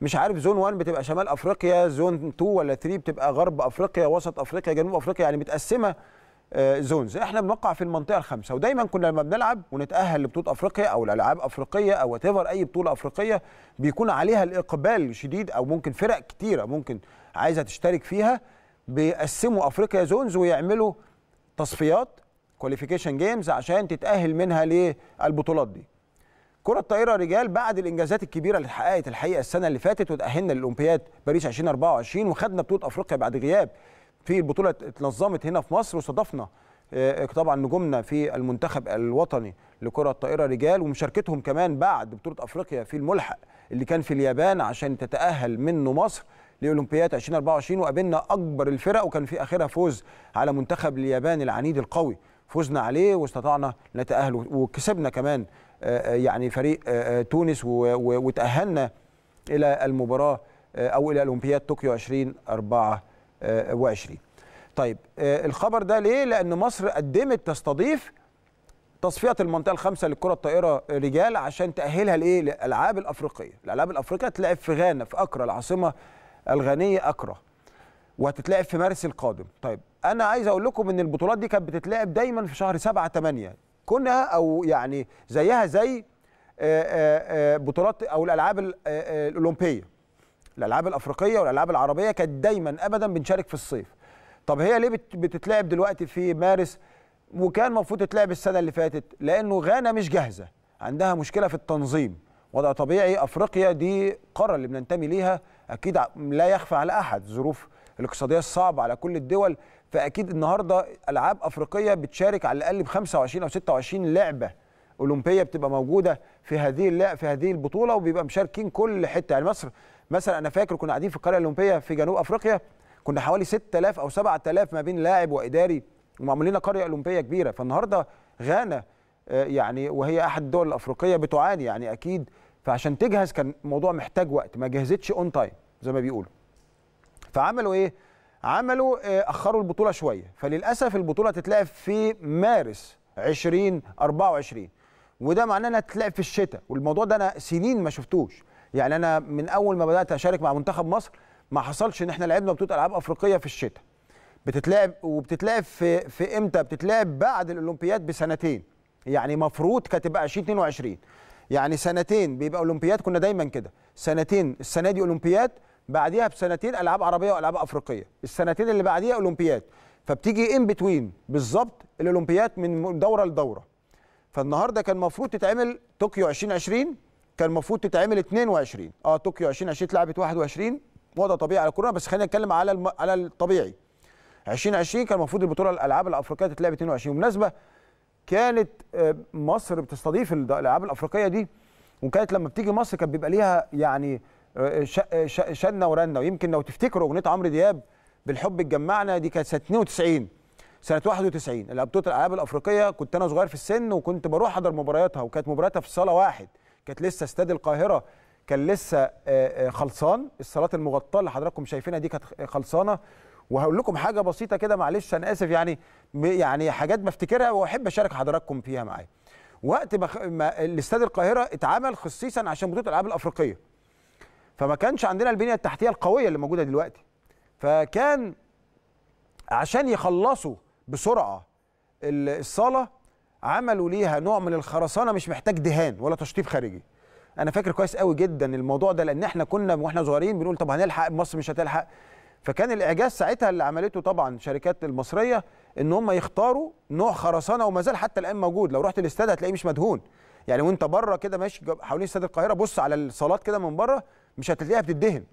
مش عارف زون 1 بتبقى شمال افريقيا زون 2 ولا 3 بتبقى غرب افريقيا وسط افريقيا جنوب افريقيا يعني متقسمه آه، زونز احنا بنوقع في المنطقه الخامسه ودايما كنا لما بنلعب ونتاهل لبطوله افريقيا او الالعاب افريقيه او ايفر اي بطوله افريقيه بيكون عليها الاقبال شديد او ممكن فرق كتيره ممكن عايزه تشترك فيها بيقسموا افريقيا زونز ويعملوا تصفيات كواليفيكيشن جيمز عشان تتاهل منها للبطولات دي كرة الطائرة رجال بعد الإنجازات الكبيرة اللي اتحققت الحقيقة السنة اللي فاتت وتأهلنا للأولمبياد باريس 2024 وخدنا بطولة أفريقيا بعد غياب في البطوله اتنظمت هنا في مصر واستضفنا آه، طبعا نجومنا في المنتخب الوطني لكره الطائره رجال ومشاركتهم كمان بعد بطوله افريقيا في الملحق اللي كان في اليابان عشان تتاهل منه مصر لاولمبياد 2024 وقابلنا اكبر الفرق وكان في اخرها فوز على منتخب اليابان العنيد القوي فزنا عليه واستطعنا نتاهل وكسبنا كمان آه، آه، يعني فريق تونس وتاهلنا الى المباراه او الى اولمبياد طوكيو 2024 2020 آه، طيب آه، الخبر ده ليه لان مصر قدمت تستضيف تصفيه المنطقه الخامسه للكره الطائره رجال عشان تاهلها لايه للالعاب الافريقيه الالعاب الافريقيه تلعب في غانا في اكرا العاصمه الغانيه اكرا وهتتلعب في مارس القادم طيب انا عايز اقول لكم ان البطولات دي كانت بتتلعب دايما في شهر 7 8 كنا او يعني زيها زي آه، بطولات او الالعاب الاولمبيه الالعاب الافريقيه والالعاب العربيه كانت دايما ابدا بنشارك في الصيف طب هي ليه بتتلعب دلوقتي في مارس وكان المفروض تتلعب السنه اللي فاتت لانه غانا مش جاهزه عندها مشكله في التنظيم وضع طبيعي افريقيا دي القاره اللي بننتمي ليها اكيد لا يخفى على احد ظروف الاقتصاديه الصعبه على كل الدول فاكيد النهارده العاب افريقيه بتشارك على الاقل ب 25 او 26 لعبه اولمبيه بتبقى موجوده في هذه في هذه البطوله وبيبقى مشاركين كل حته يعني مصر مثلا انا فاكر كنا قاعدين في القريه الاولمبيه في جنوب افريقيا كنا حوالي 6000 او 7000 ما بين لاعب واداري ومعمول لنا قريه اولمبيه كبيره فالنهارده غانا آه، يعني وهي احد الدول الافريقيه بتعاني يعني اكيد فعشان تجهز كان الموضوع محتاج وقت ما جهزتش اون تايم زي ما بيقولوا فعملوا ايه عملوا آه، اخروا البطوله شويه فللاسف البطوله تتلعب في مارس 2024 وده معناه انها تتلعب في الشتاء والموضوع ده انا سنين ما شفتوش يعني انا من اول ما بدات اشارك مع منتخب مصر ما حصلش ان احنا لعبنا بطوله العاب افريقيه في الشتاء بتتلعب وبتتلعب في في امتى بتتلعب بعد الاولمبياد بسنتين يعني مفروض كانت تبقى 2022 يعني سنتين بيبقى اولمبياد كنا دايما كده سنتين السنه دي اولمبياد بعديها بسنتين العاب عربيه والعاب افريقيه السنتين اللي بعديها اولمبياد فبتيجي ان بتوين بالظبط الاولمبياد من دوره لدوره فالنهارده كان المفروض تتعمل طوكيو 2020 كان المفروض تتعمل 22 اه طوكيو 2020 اتلعبت 21 وضع طبيعي على كورونا بس خلينا نتكلم على الم... على الطبيعي 2020 كان المفروض البطوله الالعاب الافريقيه تتلعب 22 بالمناسبه كانت آه، مصر بتستضيف الالعاب الافريقيه دي وكانت لما بتيجي مصر كان بيبقى ليها يعني آه، آه، شنه ورنه ويمكن لو تفتكروا اغنيه عمرو دياب بالحب اتجمعنا دي كانت سنه 92 سنه 91 بطوله الالعاب الافريقيه كنت انا صغير في السن وكنت بروح احضر مبارياتها وكانت مبارياتها في صاله واحد كانت لسه استاد القاهره كان لسه آه، آه، خلصان الصالات المغطاه اللي حضراتكم شايفينها دي كانت آه، خلصانه وهقول لكم حاجه بسيطه كده معلش انا اسف يعني يعني حاجات بفتكرها واحب اشارك حضراتكم فيها معايا وقت بخ... ما الاستاد القاهره اتعمل خصيصا عشان بطوله الالعاب الافريقيه فما كانش عندنا البنيه التحتيه القويه اللي موجوده دلوقتي فكان عشان يخلصوا بسرعه الصاله عملوا ليها نوع من الخرسانه مش محتاج دهان ولا تشطيب خارجي انا فاكر كويس قوي جدا الموضوع ده لان احنا كنا واحنا صغيرين بنقول طب هنلحق مصر مش هتلحق فكان الاعجاز ساعتها اللي عملته طبعا شركات المصريه ان هم يختاروا نوع خرسانه وما زال حتى الان موجود لو رحت الاستاد هتلاقيه مش مدهون يعني وانت بره كده ماشي حوالين استاد القاهره بص على الصالات كده من بره مش هتلاقيها بتدهن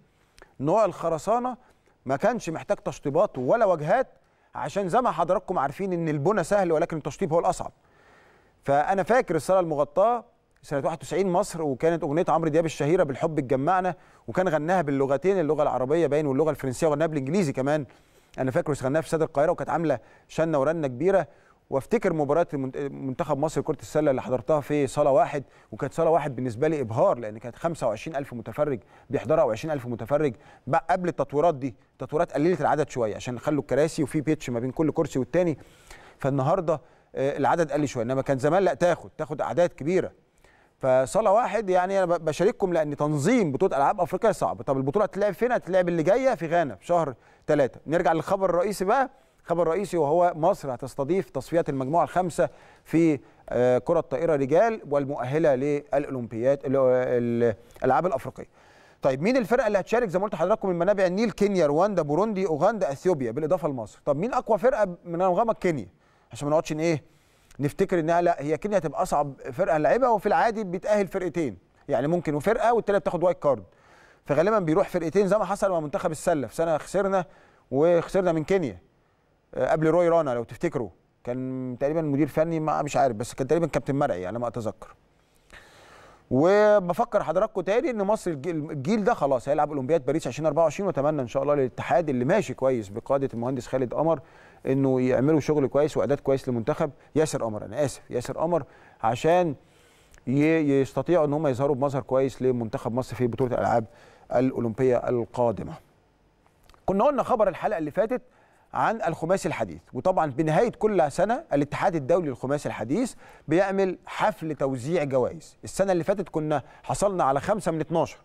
نوع الخرسانه ما كانش محتاج تشطيبات ولا وجهات عشان زي ما حضراتكم عارفين ان البنى سهل ولكن التشطيب هو الاصعب فانا فاكر الصاله المغطاه سنه 91 مصر وكانت اغنيه عمرو دياب الشهيره بالحب اتجمعنا وكان غناها باللغتين اللغه العربيه باين واللغه الفرنسيه وغناها بالانجليزي كمان انا فاكر غناها في استاد القاهره وكانت عامله شنه ورنه كبيره وافتكر مباراه منتخب مصر كره السله اللي حضرتها في صاله واحد وكانت صاله واحد بالنسبه لي ابهار لان كانت 25000 متفرج بيحضرها او 20000 متفرج قبل التطويرات دي التطويرات قللت العدد شويه عشان خلوا الكراسي وفي بيتش ما بين كل كرسي والتاني فالنهارده آه، العدد قل شويه انما كان زمان لا تاخد تاخد اعداد كبيره فصاله واحد يعني انا بشارككم لان تنظيم بطوله العاب افريقيا صعب طب البطوله هتتلعب فين هتتلعب اللي جايه في غانا في شهر ثلاثة نرجع للخبر الرئيسي بقى الخبر الرئيسي وهو مصر هتستضيف تصفيات المجموعه الخامسه في آه، كره الطائره رجال والمؤهله للاولمبياد الالعاب الافريقيه طيب مين الفرق اللي هتشارك زي ما قلت لحضراتكم من منابع النيل كينيا رواندا بوروندي اوغندا اثيوبيا بالاضافه لمصر طب مين اقوى فرقه من رمغامه كينيا عشان ما نقعدش ايه نفتكر انها لا هي كينيا هتبقى اصعب فرقه لعبها وفي العادي بيتاهل فرقتين يعني ممكن وفرقه والتالت تاخد وايت كارد فغالبا بيروح فرقتين زي ما حصل مع منتخب السله في سنه خسرنا وخسرنا من كينيا آه، قبل روي رانا لو تفتكروا كان تقريبا مدير فني ما مش عارف بس كان تقريبا كابتن مرعي على ما اتذكر وبفكر حضراتكم تاني ان مصر الجيل ده خلاص هيلعب اولمبياد باريس 2024 واتمنى ان شاء الله للاتحاد اللي ماشي كويس بقاده المهندس خالد قمر انه يعملوا شغل كويس واعداد كويس للمنتخب ياسر قمر انا اسف ياسر قمر عشان يستطيعوا ان هم يظهروا بمظهر كويس لمنتخب مصر في بطوله الالعاب الاولمبيه القادمه. كنا قلنا خبر الحلقه اللي فاتت عن الخماسي الحديث وطبعا بنهايه كل سنه الاتحاد الدولي للخماسي الحديث بيعمل حفل توزيع جوائز السنه اللي فاتت كنا حصلنا على خمسة من 12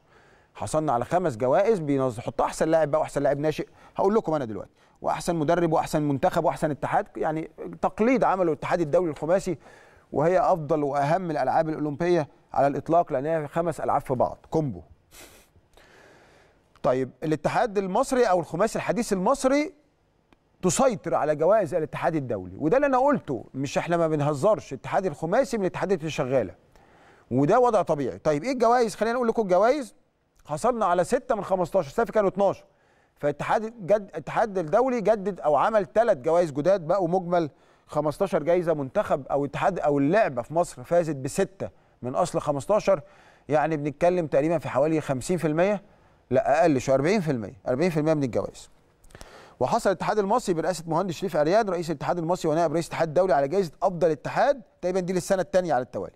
حصلنا على خمس جوائز بيحطها احسن لاعب بقى واحسن لاعب ناشئ هقول لكم انا دلوقتي واحسن مدرب واحسن منتخب واحسن اتحاد يعني تقليد عمله الاتحاد الدولي الخماسي وهي افضل واهم الالعاب الاولمبيه على الاطلاق لانها خمس العاب في بعض كومبو طيب الاتحاد المصري او الخماسي الحديث المصري تسيطر على جوائز الاتحاد الدولي وده اللي انا قلته مش احنا ما بنهزرش الاتحاد الخماسي من الاتحادات اللي شغاله وده وضع طبيعي طيب ايه الجوائز خلينا نقول لكم الجوائز حصلنا على 6 من 15 السنه كانوا 12 فاتحاد جد الاتحاد الدولي جدد او عمل ثلاث جوائز جداد بقوا مجمل 15 جايزه منتخب او اتحاد او اللعبه في مصر فازت بسته من اصل 15 يعني بنتكلم تقريبا في حوالي 50% لا اقل شويه 40% 40% من الجوائز. وحصل الاتحاد المصري برئاسه مهندس شريف عريان رئيس الاتحاد المصري ونائب رئيس الاتحاد الدولي على جائزه افضل اتحاد تقريبا دي للسنه الثانيه على التوالي.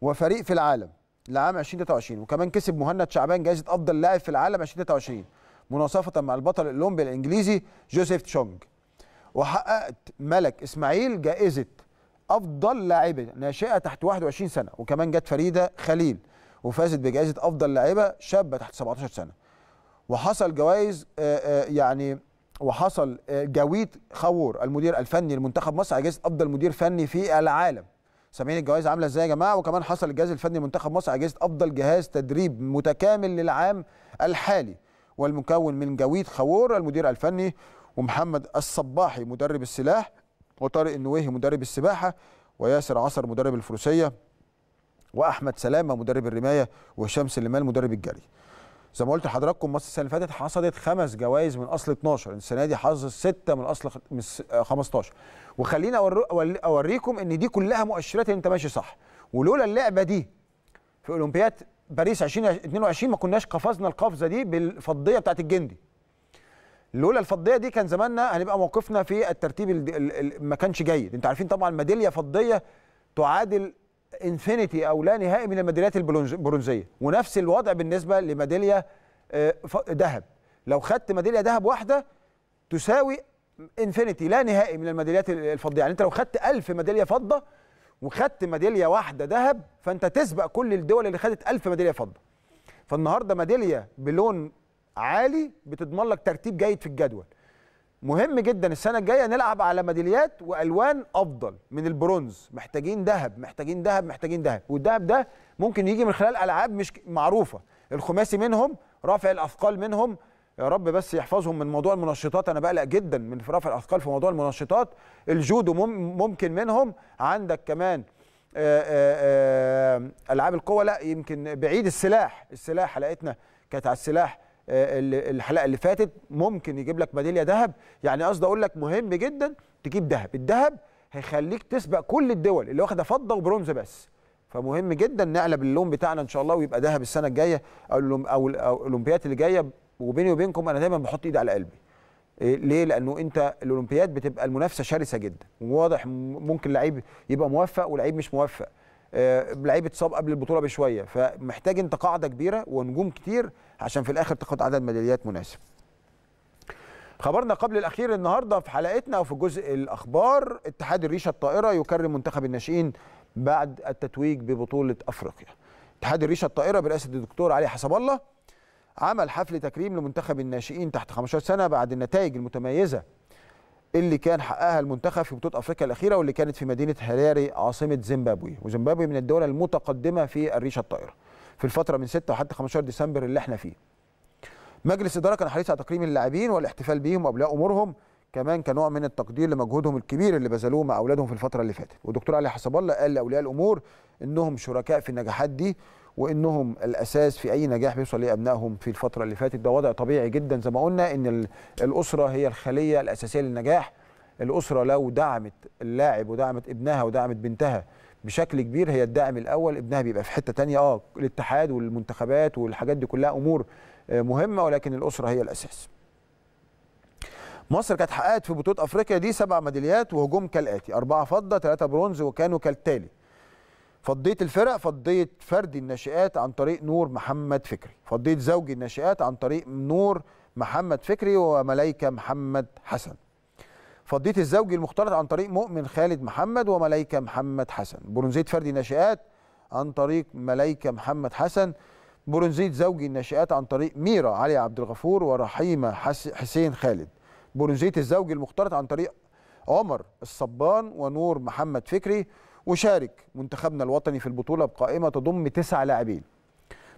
وفريق في العالم لعام 2023 وكمان كسب مهند شعبان جائزه افضل لاعب في العالم 2023 مناصفه مع البطل الاولمبي الانجليزي جوزيف تشونج وحققت ملك اسماعيل جائزه افضل لاعبه ناشئه تحت 21 سنه وكمان جت فريده خليل وفازت بجائزه افضل لاعبه شابه تحت 17 سنه وحصل جوائز آه، آه، يعني وحصل آه، جاويد خور المدير الفني لمنتخب مصر على جائزه افضل مدير فني في العالم سامعين الجوائز عامله ازاي يا جماعه وكمان حصل الجهاز الفني لمنتخب مصر على جائزه افضل جهاز تدريب متكامل للعام الحالي والمكون من جويد خاور المدير الفني ومحمد الصباحي مدرب السلاح وطارق النويهي مدرب السباحه وياسر عصر مدرب الفروسيه واحمد سلامه مدرب الرمايه وهشام سليمان مدرب الجري. زي ما قلت لحضراتكم مصر السنه اللي فاتت حصدت خمس جوائز من اصل 12 السنه دي حصدت سته من اصل 15 وخليني اوريكم ان دي كلها مؤشرات انت ماشي صح ولولا اللعبه دي في اولمبياد باريس 2022 ما كناش قفزنا القفزه دي بالفضيه بتاعت الجندي لولا الفضيه دي كان زماننا هنبقى موقفنا في الترتيب ما كانش جيد انتوا عارفين طبعا ميداليه فضيه تعادل انفينيتي او لا نهائي من الميداليات البرونزيه ونفس الوضع بالنسبه لميداليه آه، ذهب لو خدت ميداليه ذهب واحده تساوي انفينيتي لا نهائي من الميداليات الفضيه يعني انت لو خدت 1000 ميداليه فضه وخدت ميداليه واحده ذهب فانت تسبق كل الدول اللي خدت 1000 ميداليه فضه فالنهارده ميداليه بلون عالي بتضمن لك ترتيب جيد في الجدول مهم جدا السنه الجايه نلعب على ميداليات والوان افضل من البرونز محتاجين ذهب محتاجين ذهب محتاجين ذهب والذهب ده ممكن يجي من خلال العاب مش معروفه الخماسي منهم رافع الاثقال منهم يا رب بس يحفظهم من موضوع المنشطات انا بقلق جدا من رفع الاثقال في موضوع المنشطات الجودو ممكن منهم عندك كمان آه، آه، آه، العاب القوى لا يمكن بعيد السلاح السلاح حلقتنا كانت على السلاح الحلقه اللي فاتت ممكن يجيب لك ميداليه ذهب يعني قصدي اقول لك مهم جدا تجيب ذهب الذهب هيخليك تسبق كل الدول اللي واخده فضه وبرونز بس فمهم جدا نعلب اللون بتاعنا ان شاء الله ويبقى ذهب السنه الجايه او او الاولمبيات اللي جايه وبيني وبينكم انا دايما بحط ايدي على قلبي إيه، ليه لانه انت الاولمبياد بتبقى المنافسه شرسه جدا وواضح ممكن لعيب يبقى موفق ولعيب مش موفق آه، لعيب اتصاب قبل البطوله بشويه فمحتاج انت قاعده كبيره ونجوم كتير عشان في الاخر تاخد عدد ميداليات مناسب خبرنا قبل الاخير النهارده في حلقتنا وفي جزء الاخبار اتحاد الريشه الطائره يكرم منتخب الناشئين بعد التتويج ببطوله افريقيا اتحاد الريشه الطائره برئاسه الدكتور علي حسب الله عمل حفل تكريم لمنتخب الناشئين تحت 15 سنه بعد النتائج المتميزه اللي كان حققها المنتخب في بطوله افريقيا الاخيره واللي كانت في مدينه هلاري عاصمه زيمبابوي وزيمبابوي من الدول المتقدمه في الريشه الطائره في الفتره من 6 وحتى 15 ديسمبر اللي احنا فيه مجلس اداره كان حريص على تكريم اللاعبين والاحتفال بيهم وابلاء امورهم كمان كنوع من التقدير لمجهودهم الكبير اللي بذلوه مع اولادهم في الفتره اللي فاتت والدكتور علي حسب الله قال لاولياء الامور انهم شركاء في النجاحات دي وانهم الاساس في اي نجاح بيوصل ليه ابنائهم في الفتره اللي فاتت ده وضع طبيعي جدا زي ما قلنا ان الاسره هي الخليه الاساسيه للنجاح الاسره لو دعمت اللاعب ودعمت ابنها ودعمت بنتها بشكل كبير هي الداعم الاول ابنها بيبقى في حته تانية اه الاتحاد والمنتخبات والحاجات دي كلها امور آه، مهمه ولكن الاسره هي الاساس مصر كانت حققت في بطوله افريقيا دي سبع ميداليات وهجوم كالاتي اربعه فضه ثلاثه برونز وكانوا كالتالي فضيت الفرق فضيت فردي الناشئات عن طريق نور محمد فكري فضيت زوجي الناشئات عن طريق نور محمد فكري وملايكه محمد حسن فضيت الزوجي المختلط عن طريق مؤمن خالد محمد وملايكه محمد حسن برونزيه فردي الناشئات عن طريق ملايكه محمد حسن برونزيه زوجي الناشئات عن طريق ميرا علي عبد الغفور ورحيمه حسين خالد برونزيه الزوج المختلط عن طريق عمر الصبان ونور محمد فكري وشارك منتخبنا الوطني في البطوله بقائمه تضم تسع لاعبين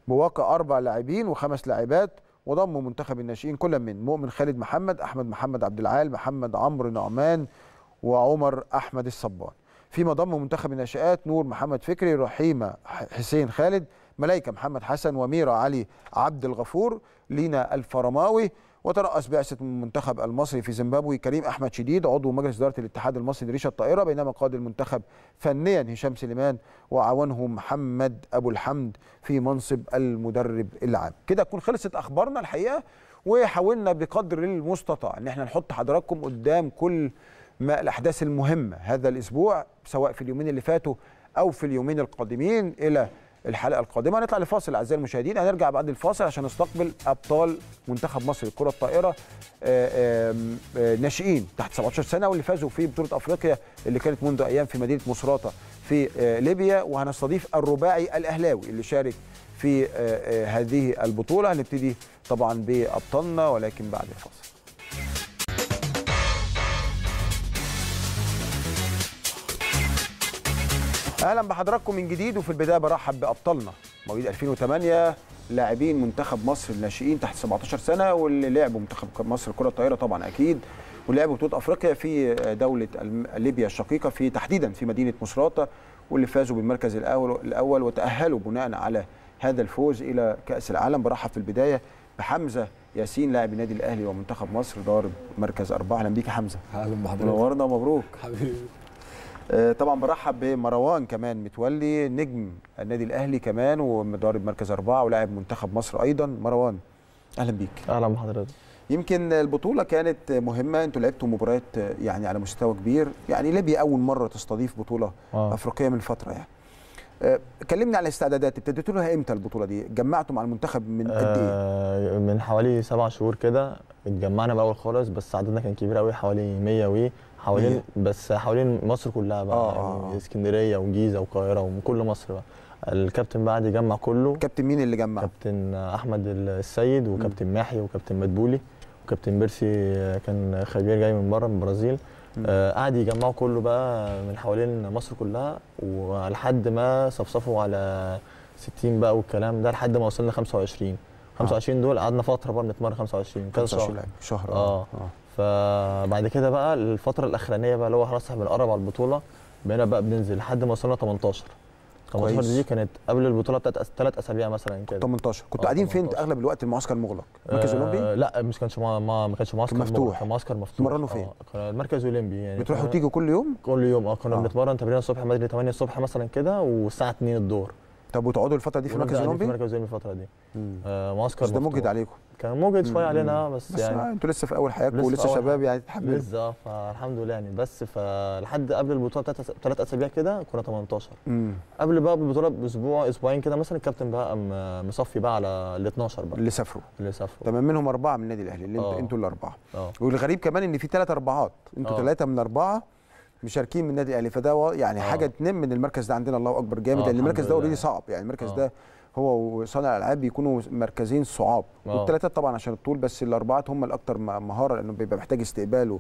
بواقع اربع لاعبين وخمس لاعبات وضم منتخب الناشئين كل من مؤمن خالد محمد احمد محمد عبد العال محمد عمرو نعمان وعمر احمد الصبان فيما ضم منتخب الناشئات نور محمد فكري رحيمه حسين خالد ملايكه محمد حسن وميرا علي عبد الغفور لينا الفرماوي وترأس بعثة المنتخب المصري في زيمبابوي كريم أحمد شديد عضو مجلس إدارة الاتحاد المصري لريشة الطائرة بينما قاد المنتخب فنيا هشام سليمان وعاونه محمد أبو الحمد في منصب المدرب العام كده تكون خلصت أخبارنا الحقيقة وحاولنا بقدر المستطاع ان احنا نحط حضراتكم قدام كل ما الاحداث المهمه هذا الاسبوع سواء في اليومين اللي فاتوا او في اليومين القادمين الى الحلقه القادمه هنطلع لفاصل اعزائي المشاهدين هنرجع بعد الفاصل عشان نستقبل ابطال منتخب مصر الكره الطائره آه، آه، ناشئين تحت 17 سنه واللي فازوا في بطوله افريقيا اللي كانت منذ ايام في مدينه مصراته في آه، ليبيا وهنستضيف الرباعي الاهلاوي اللي شارك في هذه البطوله هنبتدي طبعا بابطالنا ولكن بعد الفاصل اهلا بحضراتكم من جديد وفي البدايه برحب بابطالنا مواليد 2008 لاعبين منتخب مصر الناشئين تحت 17 سنه واللي لعبوا منتخب مصر كره الطايره طبعا اكيد ولعبوا بطوله افريقيا في دوله ليبيا الشقيقه في تحديدا في مدينه مصراته واللي فازوا بالمركز الاول الاول وتاهلوا بناء على هذا الفوز الى كاس العالم برحب في البدايه بحمزه ياسين لاعب النادي الاهلي ومنتخب مصر ضارب مركز اربعه اهلا بيك يا حمزه اهلا بحضرتك منورنا ومبروك حبيبي آه، طبعا برحب بمروان كمان متولي نجم النادي الاهلي كمان ومدرب مركز اربعه ولاعب منتخب مصر ايضا مروان اهلا بيك اهلا بحضرتك يمكن البطوله كانت مهمه انتوا لعبتوا مباريات يعني على مستوى كبير يعني ليبيا اول مره تستضيف بطوله آه. افريقيه من فتره يعني آه، كلمني على الاستعدادات ابتديتوا لها امتى البطوله دي جمعتوا مع المنتخب من قد ايه آه، من حوالي سبع شهور كده اتجمعنا باول خالص بس عددنا كان كبير قوي حوالي 100 و حوالين بس حوالين مصر كلها بقى آه يعني آه، آه. اسكندريه وجيزه والقاهره ومن كل مصر بقى الكابتن بعد يجمع كله كابتن مين اللي جمع؟ كابتن احمد السيد وكابتن ماحي وكابتن مدبولي وكابتن بيرسي آه، كان خبير جاي من بره من البرازيل قعد يجمعوا كله بقى من حوالين مصر كلها ولحد ما صفصفوا على 60 بقى والكلام ده لحد ما وصلنا 25 25 دول قعدنا فتره بقى بنتمرن 25 كذا شهر شهر اه, آه. فبعد كده بقى الفتره الاخرانيه بقى اللي هو خلاص احنا بنقرب على البطوله بقينا بقى بننزل لحد ما وصلنا 18 15 دي كانت قبل البطوله بتاعت ثلاث اسابيع مثلا كده 18 كنتوا آه، قاعدين فين اغلب الوقت المعسكر مغلق آه، مركز اولمبي آه لا مش كانش ما, ما, ما كانش معسكر مفتوح كان معسكر مفتوح تمرنوا آه، فين آه المركز الاولمبي يعني بتروحوا تيجوا كل يوم كل يوم اه كنا آه. بنتمرن تمرين الصبح بدري 8 الصبح مثلا كده والساعه 2 الدور طب وتقعدوا الفتره دي في المركز الاولمبي؟ في المركز الاولمبي الفتره دي معسكر آه، بس ده مجد عليكم كان مجد شويه علينا بس, بس يعني انتوا لسه في اول حياتكم ولسه شباب يعني تحملوا لسه آه، فالحمد لله يعني بس فلحد قبل البطوله ثلاث اسابيع كده كنا 18 مم. قبل بقى البطوله باسبوع اسبوعين كده مثلا الكابتن بقى مصفي بقى على ال 12 بقى اللي سافروا اللي سافروا تمام منهم اربعه من النادي الاهلي اللي آه. انتوا الاربعه والغريب كمان ان في ثلاث اربعات انتوا ثلاثه من اربعه مشاركين من النادي الاهلي فده يعني حاجه آه. تنم من المركز ده عندنا الله اكبر جامد لان المركز ده اوريدي صعب يعني المركز آه. ده هو وصانع الالعاب بيكونوا مركزين صعاب آه. والثلاثه طبعا عشان الطول بس الاربعه هم الاكثر مهاره لانه بيبقى محتاج استقبال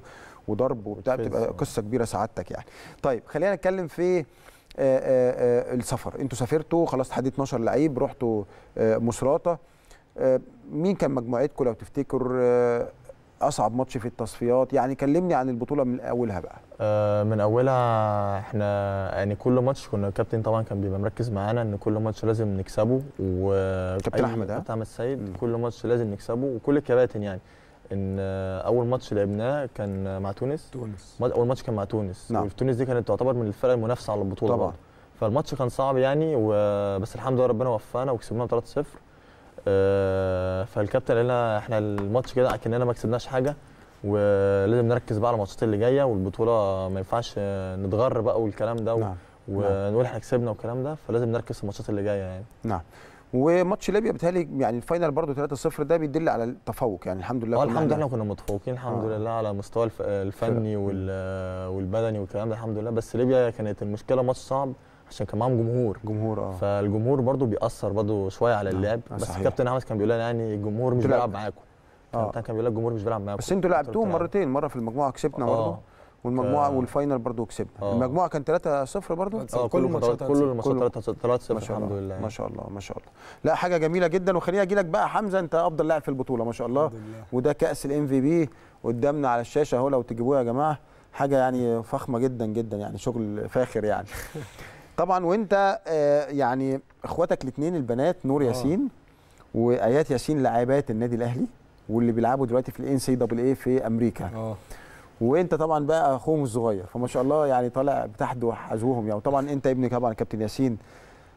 وضرب وبتاع بتبقى قصه كبيره سعادتك يعني طيب خلينا نتكلم في السفر انتوا سافرتوا خلاص تحدي 12 لعيب رحتوا مصراته مين كان مجموعتكم لو تفتكر اصعب ماتش في التصفيات يعني كلمني عن البطوله من اولها بقى آه، من اولها احنا يعني كل ماتش كنا الكابتن طبعا كان بيبقى مركز معانا ان كل ماتش لازم نكسبه و كابتن احمد كابتن احمد السيد كل ماتش لازم نكسبه وكل الكباتن يعني ان اول ماتش لعبناه كان مع تونس تونس اول ماتش كان مع تونس نعم وتونس دي كانت تعتبر من الفرق المنافسه على البطوله طبعا برضه. فالماتش كان صعب يعني بس الحمد لله ربنا وفقنا وكسبنا 3-0 آه، فالكابتن قال لنا احنا الماتش كده اكننا ما كسبناش حاجه ولازم نركز بقى على الماتشات اللي جايه والبطوله ما ينفعش نتغر بقى والكلام ده نعم،, نعم. ونقول احنا كسبنا والكلام ده فلازم نركز في الماتشات اللي جايه يعني نعم وماتش ليبيا بيتهيألي يعني الفاينل برده 3-0 ده بيدل على التفوق يعني الحمد لله اه الحمد لله يعني. كنا متفوقين الحمد آه. لله على مستوى الفني والبدني والكلام ده الحمد لله بس ليبيا كانت المشكله ماتش صعب عشان كان معاهم جمهور جمهور اه فالجمهور برده بيأثر برده شويه على نعم. اللعب آه. آه. بس الكابتن احمد كان بيقول لنا يعني الجمهور مش بيلعب معاكم اه كان بيقول لك الجمهور مش بيلعب معاكم بس انتوا لعبتوهم مرتين مره في المجموعه كسبنا آه. برضه والمجموعه آه. والفاينل برضه كسبنا آه. المجموعه كان 3-0 برضه اه, آه، كل الماتشات كل الماتشات 3-0 الحمد لله ما شاء الله ما شاء الله لا حاجه جميله جدا وخليني اجي لك بقى حمزه انت افضل لاعب في البطوله ما شاء الله, الله. وده كاس الام في بي قدامنا على الشاشه اهو لو تجيبوه يا جماعه حاجه يعني فخمه جدا جدا يعني شغل فاخر يعني [LAUGHS] طبعا وانت آه، يعني اخواتك الاثنين البنات نور ياسين وايات ياسين لاعبات النادي الاهلي واللي بيلعبوا دلوقتي في الان سي دبل اي في امريكا اه وانت طبعا بقى اخوهم الصغير فما شاء الله يعني طالع بتحدو حذوهم يعني طبعا انت ابنك طبعا كابتن ياسين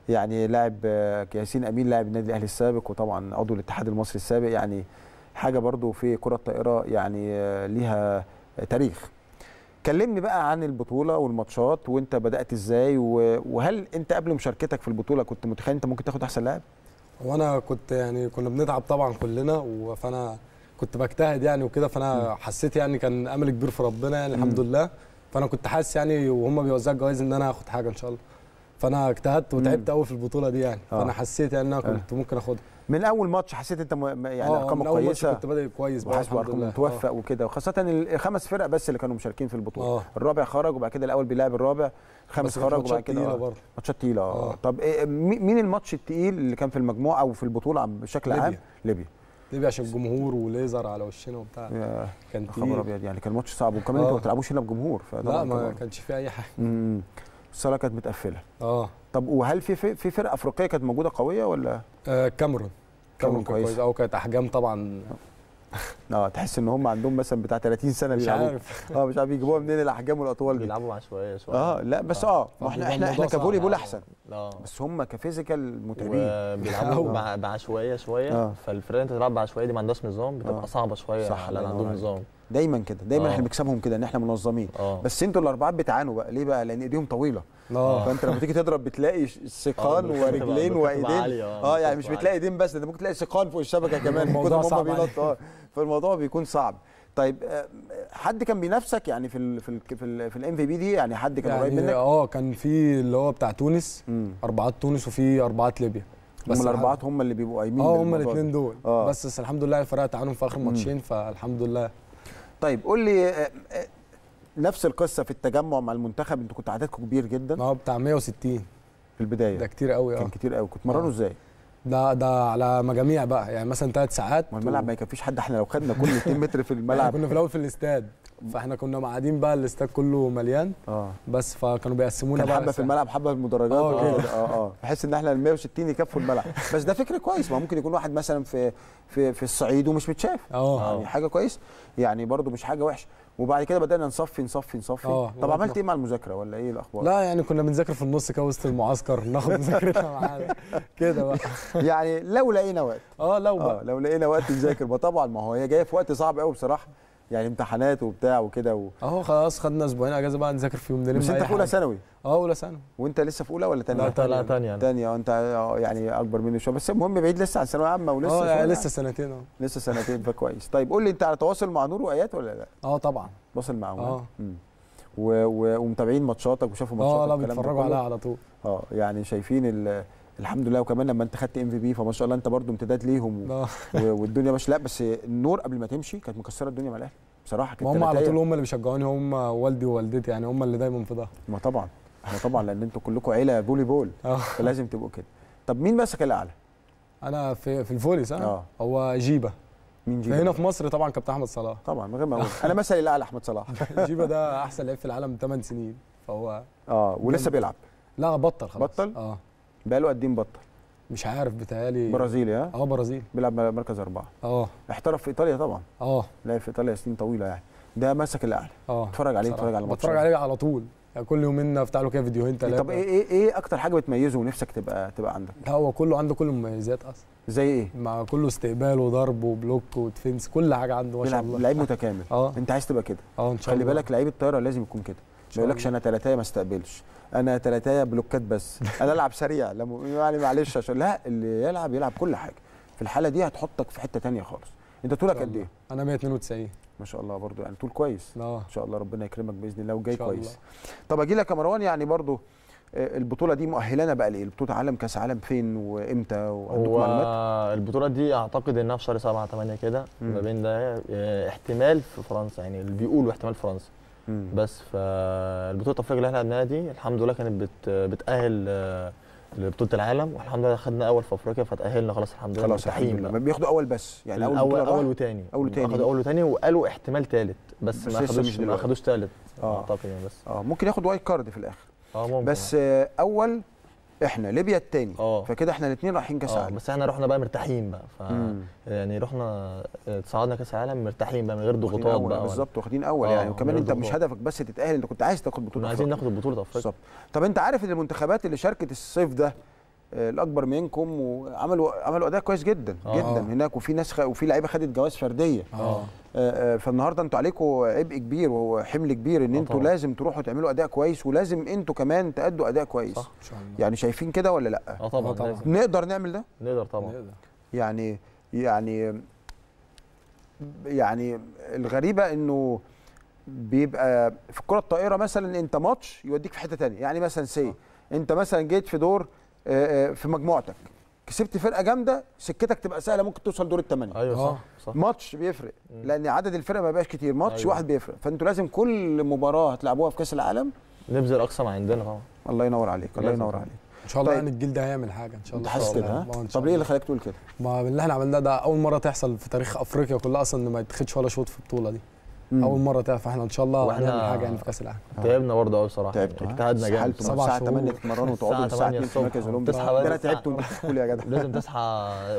يعني لاعب آه، ياسين امين لاعب النادي الاهلي السابق وطبعا عضو الاتحاد المصري السابق يعني حاجه برضو في كره الطائره يعني آه، ليها آه، تاريخ كلمني بقى عن البطوله والماتشات وانت بدات ازاي وهل انت قبل مشاركتك في البطوله كنت متخيل انت ممكن تاخد احسن لاعب وانا كنت يعني كنا بنتعب طبعا كلنا فانا كنت بجتهد يعني وكده فانا حسيت يعني كان امل كبير في ربنا يعني الحمد لله فانا كنت حاسس يعني وهم بيوزعوا الجوائز ان انا هاخد حاجه ان شاء الله فانا اجتهدت وتعبت قوي في البطوله دي يعني فانا آه. حسيت يعني ان انا آه. كنت ممكن اخدها من اول ماتش حسيت انت يعني ارقام آه، ارقامك كويسه اول ماتش كنت بادئ كويس بقى الحمد لله متوفق وكده وخاصه الخمس فرق بس اللي كانوا مشاركين في البطوله أوه. الرابع خرج وبعد كده الاول بيلعب الرابع خمس خرج وبعد كده آه. ماتشات تقيله اه, آه. طب إيه, إيه، مين الماتش التقيل اللي كان في المجموعه او في البطوله بشكل ليبيا. عام ليبيا ليبيا عشان الجمهور وليزر على وشنا وبتاع كان خبر ابيض يعني كان ماتش صعب وكمان انتوا ما آه. بتلعبوش هنا بجمهور لا ما كانش فيه اي حاجه امم الصاله كانت متقفله اه طب وهل في في فرقه افريقيه كانت موجوده قويه ولا الكاميرون آه كاميرون كويسه او كانت احجام طبعا [LAUGHS] اه تحس ان هم عندهم مثلا بتاع 30 سنه بيلعبوا مش عارف [LAUGHS] اه مش عارف يجيبوها منين الاحجام والاطوال دي بيلعبوا عشوائيه شويه اه لا بس اه, آه، احنا احنا احنا كفولي بول احسن آه. آه. بس هم كفيزيكال متعبين آه، [LAUGHS] بيلعبوا بعشوائيه شويه فالفرقه انت تلعب بعشوائيه دي ما عندهاش نظام بتبقى صعبه شويه صح لان عندهم نظام دايما كده دايما احنا بنكسبهم كده ان احنا منظمين بس انتوا الاربعات بتعانوا بقى ليه بقى لان ايديهم طويله آه. فانت لما تيجي تضرب بتلاقي ثقان ورجلين وايدين اه يعني مش بتلاقي ايدين بس انت ممكن تلاقي ثقان فوق الشبكه كمان من صعب فالموضوع بيكون صعب طيب آه، حد كان بينافسك يعني في الـ في الـ في, الـ في الام في بي دي يعني حد كان قريب يعني منك اه كان في اللي هو بتاع تونس اربعات تونس وفي اربعات ليبيا بس هم الاربعات هم اللي بيبقوا قايمين اه هم الاثنين دول آه. بس, بس الحمد لله فرقت عنهم في اخر ماتشين فالحمد لله طيب قول لي آه، آه، نفس القصه في التجمع مع المنتخب انتوا كنتوا عددكم كبير جدا اه بتاع 160 في البدايه ده كتير قوي اه كان كتير قوي كنت مرنوا ازاي ده ده على مجاميع بقى يعني مثلا ثلاث ساعات والملعب و... ما يكفيش حد احنا لو خدنا كل 2 متر في الملعب كنا في الاول في الاستاد فاحنا كنا قاعدين بقى الاستاد كله مليان اه بس فكانوا بيقسمونا بقى حبه في الملعب حبه في المدرجات اه اه اه بحس ان احنا ال 160 يكفوا الملعب بس ده فكره كويس ما ممكن يكون واحد مثلا في في في الصعيد ومش متشاف اه يعني حاجه كويس يعني برده مش حاجه وحشه وبعد كده بدانا نصفي نصفي نصفي أوه. طب عملت ايه مع المذاكره ولا ايه الاخبار لا يعني كنا بنذاكر في النص كده وسط المعسكر ناخد [LAUGHS] مذاكرتنا معانا كده بقى [LAUGHS] يعني لو لقينا وقت اه لو بقى آه، لو لقينا وقت نذاكر طبعا ما هو هي جايه في وقت صعب قوي بصراحه يعني امتحانات وبتاع وكده و... اهو خلاص خدنا اسبوعين اجازه بقى نذاكر فيهم نلم بس انت في اولى ثانوي اه اولى ثانوي وانت لسه في اولى ولا ثانيه؟ لا لا ثانيه ثانيه انت اه يعني اكبر مني شويه بس المهم بعيد لسه عن ثانويه عامه ولسه اه يعني لسه سنتين اه لسه سنتين فكويس طيب قول لي انت على تواصل مع نور وايات ولا لا؟ اه طبعا تواصل معاهم اه و... و... ومتابعين ماتشاتك وشافوا ماتشاتك اه لا بيتفرجوا عليها على طول اه يعني شايفين ال... الحمد لله وكمان لما انت خدت ام في بي فما شاء الله انت برده امتداد ليهم و... والدنيا ماشيه لا بس النور قبل ما تمشي كانت مكسره الدنيا مع الاهلي بصراحه كانت هم على طول هم اللي بيشجعوني هم والدي ووالدتي يعني هم اللي دايما في ظهري ما طبعا ما طبعا لان انتوا كلكم عيله فولي بول [LAUGHS] آه. فلازم تبقوا كده طب مين ماسك الاعلى؟ انا في في الفوليس اه هو جيبه مين جيبه؟ هنا في مصر طبعا كابتن احمد صلاح طبعا من غير ما اقول [LAUGHS] انا مثلي الاعلى احمد صلاح [LAUGHS] جيبه ده احسن لعيب في العالم 8 سنين فهو اه ولسه بيلعب لا بطل خلاص بطل؟ اه بقاله قد ايه مبطل؟ مش عارف بتهيألي برازيلي ها؟ اه برازيلي بيلعب مركز اربعه اه احترف في ايطاليا طبعا اه لعب في ايطاليا سنين طويله يعني ده مسك الاعلى اه اتفرج عليه اتفرج على بتفرج عليه على طول يعني كل يومين افتح له كده فيديوهين ثلاثه طب ايه ايه ايه اكتر حاجه بتميزه ونفسك تبقى تبقى عندك؟ لا هو كله عنده كل المميزات اصلا زي ايه؟ مع كله استقبال وضرب وبلوك وديفنس كل حاجه عنده ما شاء الله لعيب متكامل اه انت عايز تبقى كده اه ان شاء الله خلي بالك لعيب الطياره لازم يكون كده ما يقولكش انا تلاتايه ما استقبلش انا تلاتايه بلوكات بس انا العب سريع لا يعني معلش عشان لا اللي يلعب يلعب كل حاجه في الحاله دي هتحطك في حته ثانيه خالص انت طولك قد ايه انا 192 ما شاء الله برضو يعني طول كويس لا. ان شاء الله ربنا يكرمك باذن الله وجاي كويس الله. طب اجي لك يا مروان يعني برضو آه، البطوله دي مؤهلانا بقى ليه بطوله عالم كاس عالم فين وامتى وعندكم معلومات البطوله دي اعتقد انها في شهر 7 8 كده ما بين ده آه، احتمال في فرنسا يعني اللي بيقولوا احتمال فرنسا بس فالبطوله الافريقيه اللي احنا لعبناها دي الحمد لله كانت بت بتاهل آه، لبطوله العالم والحمد لله خدنا اول في افريقيا فتاهلنا خلاص الحمد لله خلاص الحمد لله بياخدوا اول بس يعني اول اول, أول وتاني اول وتاني اخدوا اول وثاني وقالوا احتمال ثالث بس, بس ما خدوش ما خدوش ثالث آه. يعني بس اه ممكن ياخد وايت كارد في الاخر اه ممكن بس آه اول احنا ليبيا الثاني آه. فكده احنا الاثنين رايحين كاس آه، عالم بس احنا رحنا بقى مرتاحين بقى ف يعني رحنا تصعدنا كاس عالم مرتاحين بقى من غير ضغوطات بقى بالظبط واخدين اول يعني آه، وكمان انت مش هدفك بس تتاهل انت كنت عايز تاخد بطوله عايزين ناخد البطوله افريقيا بالظبط طب انت عارف ان المنتخبات اللي شاركت الصيف ده الاكبر منكم وعملوا عملوا اداء كويس جدا آه. جدا هناك وفي ناس خ... وفي لعيبه خدت جوائز فرديه آه. آه, آه، فالنهارده انتوا عليكم عبء كبير وحمل كبير ان انتوا آه لازم تروحوا تعملوا اداء كويس ولازم انتوا كمان تادوا اداء كويس صح. يعني شايفين كده ولا لا اه طبعا, آه طبعا. نقدر نعمل ده نقدر طبعا نقدر. يعني يعني يعني الغريبه انه بيبقى في الكره الطائره مثلا انت ماتش يوديك في حته ثانيه يعني مثلا سي آه. انت مثلا جيت في دور آه، آه، في مجموعتك كسبت فرقه جامده سكتك تبقى سهله ممكن توصل دور الثمانيه ايوه آه. صح, صح. ماتش بيفرق مم. لان عدد الفرق ما بقاش كتير ماتش أيوة. واحد بيفرق فانتوا لازم كل مباراه هتلعبوها في كاس العالم نبذل اقصى ما عندنا طبعا الله ينور عليك الله ينور عليك ان شاء الله طيب. يعني الجيل ده هيعمل حاجه ان شاء الله حاسس كده طب ليه اللي خلاك تقول كده ما اللي احنا عملناه ده اول مره تحصل في تاريخ افريقيا كلها اصلا ما يتخدش ولا شوط في البطوله دي اول مره تعرف احنا ان شاء الله واحنا هنعمل حاجه يعني في كاس العالم تعبنا برضه قوي بصراحه تعبت يعني اجتهدنا جامد الساعه 8 تتمرنوا وتقعدوا الساعه 2 في مركز الاولمبي تصحى بقى تعبتوا كل يا جدع لازم تصحى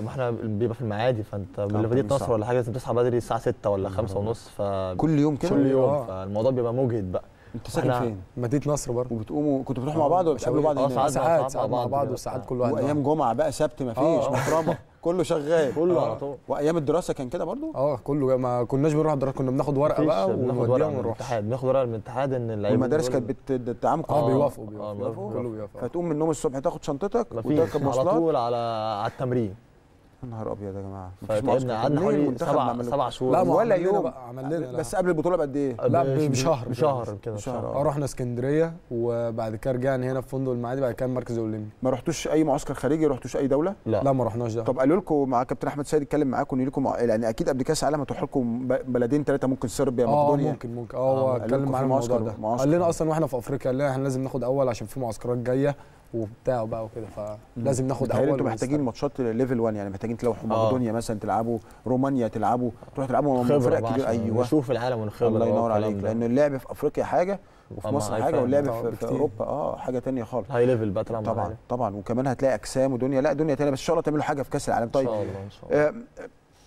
ما احنا بيبقى في المعادي فانت بليفاديه نصر ولا حاجه لازم تصحى بدري الساعه 6 ولا 5 ونص ف كل يوم كده كل يوم آه. فالموضوع بيبقى مجهد بقى انت ساكن فين؟ مدينه نصر برضه وبتقوموا كنتوا بتروحوا مع بعض ولا بتقابلوا بعض اه ساعات ساعات مع بعض وساعات كل واحد وايام جمعه بقى سبت مفيش مكرمه آه. [LAUGHS] كله شغال كله على آه. طول وايام الدراسه كان كده برضو اه كله ما كناش بنروح الدراسه كنا بناخد ورقه بقى ونوديها الاتحاد بناخد ورقه من الاتحاد ان اللعيبه المدارس كانت بتتعامل اه, اه بيوافقوا بيوافقوا كله بيوافقوا فتقوم من النوم الصبح تاخد شنطتك وتركب مواصلات على طول على على التمرين نهار ابيض يا جماعه فتعبنا قعدنا حوالي سبع سبع شهور لا ولا يوم عمل لنا بس قبل البطوله بقد ايه؟ لا بشهر بشهر كده بشهر آه. رحنا اسكندريه وبعد كده رجعنا هنا في فندق المعادي بعد كده المركز الاولمبي ما رحتوش اي معسكر خارجي رحتوش اي دوله؟ لا لا ما رحناش ده طب قالوا لكم مع كابتن احمد سيد اتكلم معاكم يقول لكم يعني اكيد قبل كاس العالم هتروح لكم بلدين ثلاثه ممكن صربيا آه، مقدونيا اه ممكن ممكن اه, آه، اتكلم معانا الموضوع ده قال لنا اصلا واحنا في افريقيا قال لنا احنا لازم ناخد اول عشان في معسكرات جايه وبتاع بقى وكده فلازم ناخد اول انتوا محتاجين ماتشات ليفل 1 يعني محتاجين تلعبوا آه. مقدونيا مثلا تلعبوا رومانيا تلعبوا تروح تلعبوا فرق كبيره ايوه نشوف العالم ونخبر الله ينور عليك لان اللعب في افريقيا حاجه وفي مصر حاجه واللعب في, في اوروبا اه حاجه ثانيه خالص هاي ليفل بقى طبعا طبعا طبعا وكمان هتلاقي اجسام ودنيا لا دنيا ثانيه بس ان شاء الله تعملوا حاجه في كاس العالم طيب ان شاء الله ان شاء آه، الله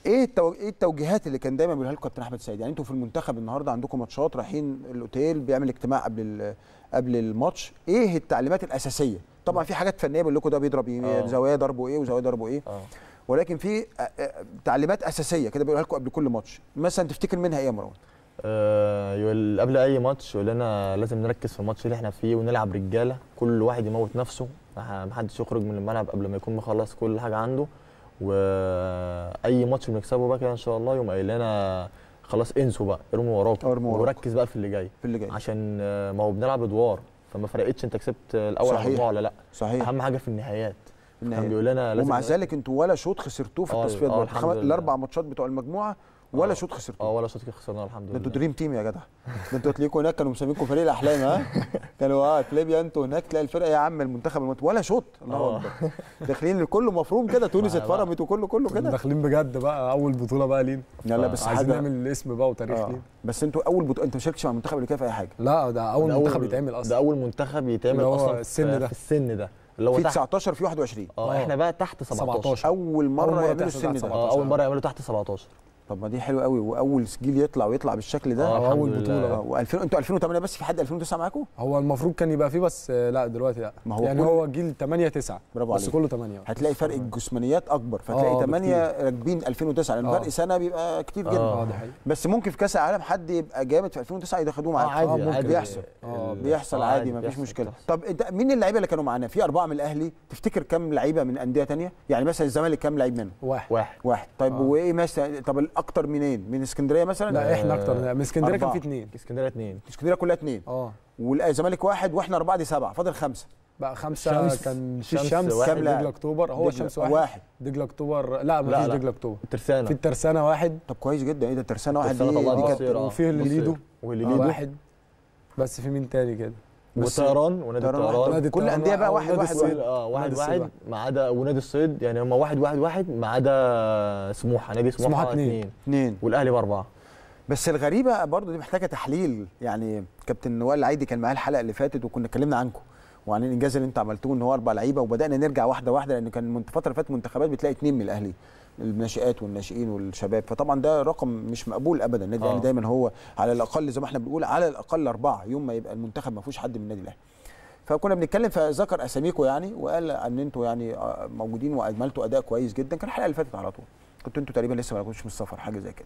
ايه ايه التوجيهات اللي كان دايما بيقولها لكم كابتن احمد سعيد يعني انتوا في المنتخب النهارده عندكم ماتشات رايحين الاوتيل بيعمل اجتماع قبل قبل الماتش ايه التعليمات الاساسيه طبعا في حاجات فنيه بيقول لكم ده بيضرب ايه آه. زوايا ضربه ايه وزوايا ضربه ايه أوه. ولكن في آه، آه، تعليمات اساسيه كده بيقولها لكم قبل كل ماتش مثلا تفتكر منها ايه يا مروان يقول قبل اي ماتش يقول لنا لازم نركز في الماتش اللي احنا فيه ونلعب رجاله كل واحد يموت نفسه محدش يخرج من الملعب قبل ما يكون مخلص كل حاجه عنده واي ماتش بنكسبه بقى كده ان شاء الله يقوم قايل لنا خلاص انسوا بقى ارموا وراكم وركز بقى في اللي جاي في اللي جاي عشان ما هو بنلعب ادوار فما فرقتش انت كسبت الاول صحيح ولا لا صحيح اهم حاجه في النهايات كان بيقول لنا لازم ومع ذلك انتوا ولا شوط خسرتوه في آه، التصفيات آه، الاربع ماتشات بتوع المجموعه ولا آه. شوط خسرتوه اه ولا شوط خسرناه الحمد لله انتوا دريم تيم يا جدع انتوا تلاقيكم هناك كانوا مسمينكم فريق الاحلام ها [LAUGHS] كانوا اه فليبيا انتوا هناك تلاقي الفرقه يا عم المنتخب المت... ولا شوط الله آه. اكبر داخلين كله مفروم كده [LAUGHS] تونس اتفرمت وكله كله كده داخلين بجد بقى اول بطوله بقى لينا لا لا آه، بس عايزين نعمل الاسم بقى وتاريخ لينا بس انتوا اول بطوله انت ما شاركتش مع المنتخب اللي كده في اي حاجه لا ده اول منتخب يتعمل اصلا ده اول منتخب يتعمل اصلا السن ده السن ده اللي هو في 19 في 21 اه احنا بقى تحت 17, 17. اول مره يعملوا السن ده اول مره يعملوا تحت 17 طب ما دي حلوه قوي واول جيل يطلع ويطلع بالشكل ده اه اول بطوله و2000 انتوا 2008 بس في حد 2009 معاكم هو المفروض كان يبقى فيه بس آه، لا دلوقتي لا ما هو يعني كل... هو جيل 8 9 برافو عليك بس كله 8 هتلاقي فرق آه. الجسمانيات اكبر فتلاقي 8 آه، راكبين 2009 لان فرق سنه بيبقى كتير جدا اه بس ممكن في كاس العالم حد يبقى جامد في 2009 يدخلوه معاك عادي, عادي, عادي بيحصل اه بيحصل عادي مفيش مشكله طب مين اللعيبه اللي كانوا معانا في اربعه من الاهلي تفتكر كم لعيبه من انديه ثانيه يعني مثلا الزمالك كم لعيب منهم واحد واحد طيب وايه مثلا طب اكتر منين من اسكندريه مثلا لا احنا اكتر من اسكندريه كان في اثنين اسكندريه اثنين اسكندريه كلها اثنين اه والزمالك واحد واحنا اربعه دي سبعه فاضل خمسه بقى خمسة شمس كان في الشمس دجلة اكتوبر هو الشمس واحد, واحد. دجلة اكتوبر لا ما فيش دجلة اكتوبر الترسانة في الترسانة واحد طب كويس جدا ايه ده الترسانة واحد دي, دي كانت وفيه الليدو والليليدو واحد بس في مين تاني كده وطيران ونادي الطيران كل الانديه بقى واحد واحد واحد اه واحد واحد ما عدا ونادي الصيد يعني هم واحد واحد واحد ما عدا سموحه نادي سموحه اثنين اثنين والاهلي باربعه بس الغريبه برضو دي محتاجه تحليل يعني كابتن وائل العيدي كان معايا الحلقه اللي فاتت وكنا اتكلمنا عنكم وعن الانجاز اللي انتوا عملتوه ان هو اربع لعيبه وبدانا نرجع واحده واحده لان كان من فتره فاتت منتخبات بتلاقي اثنين من الاهلي الناشئات والناشئين والشباب فطبعا ده رقم مش مقبول ابدا النادي الاهلي آه. دايما هو على الاقل زي ما احنا بنقول على الاقل اربعه يوم ما يبقى المنتخب ما فيهوش حد من النادي الاهلي فكنا بنتكلم فذكر اساميكم يعني وقال ان انتوا يعني آه، موجودين واجملتوا اداء كويس جدا كان الحلقه اللي فاتت على طول كنتوا انتوا تقريبا لسه ما كنتوش من السفر حاجه زي كده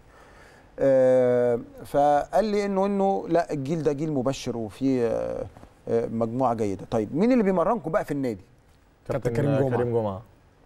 آه فقال لي انه انه لا الجيل ده جيل مبشر وفي آه, آه، مجموعه جيده طيب مين اللي بيمرنكم بقى في النادي كابتن كريم جمعه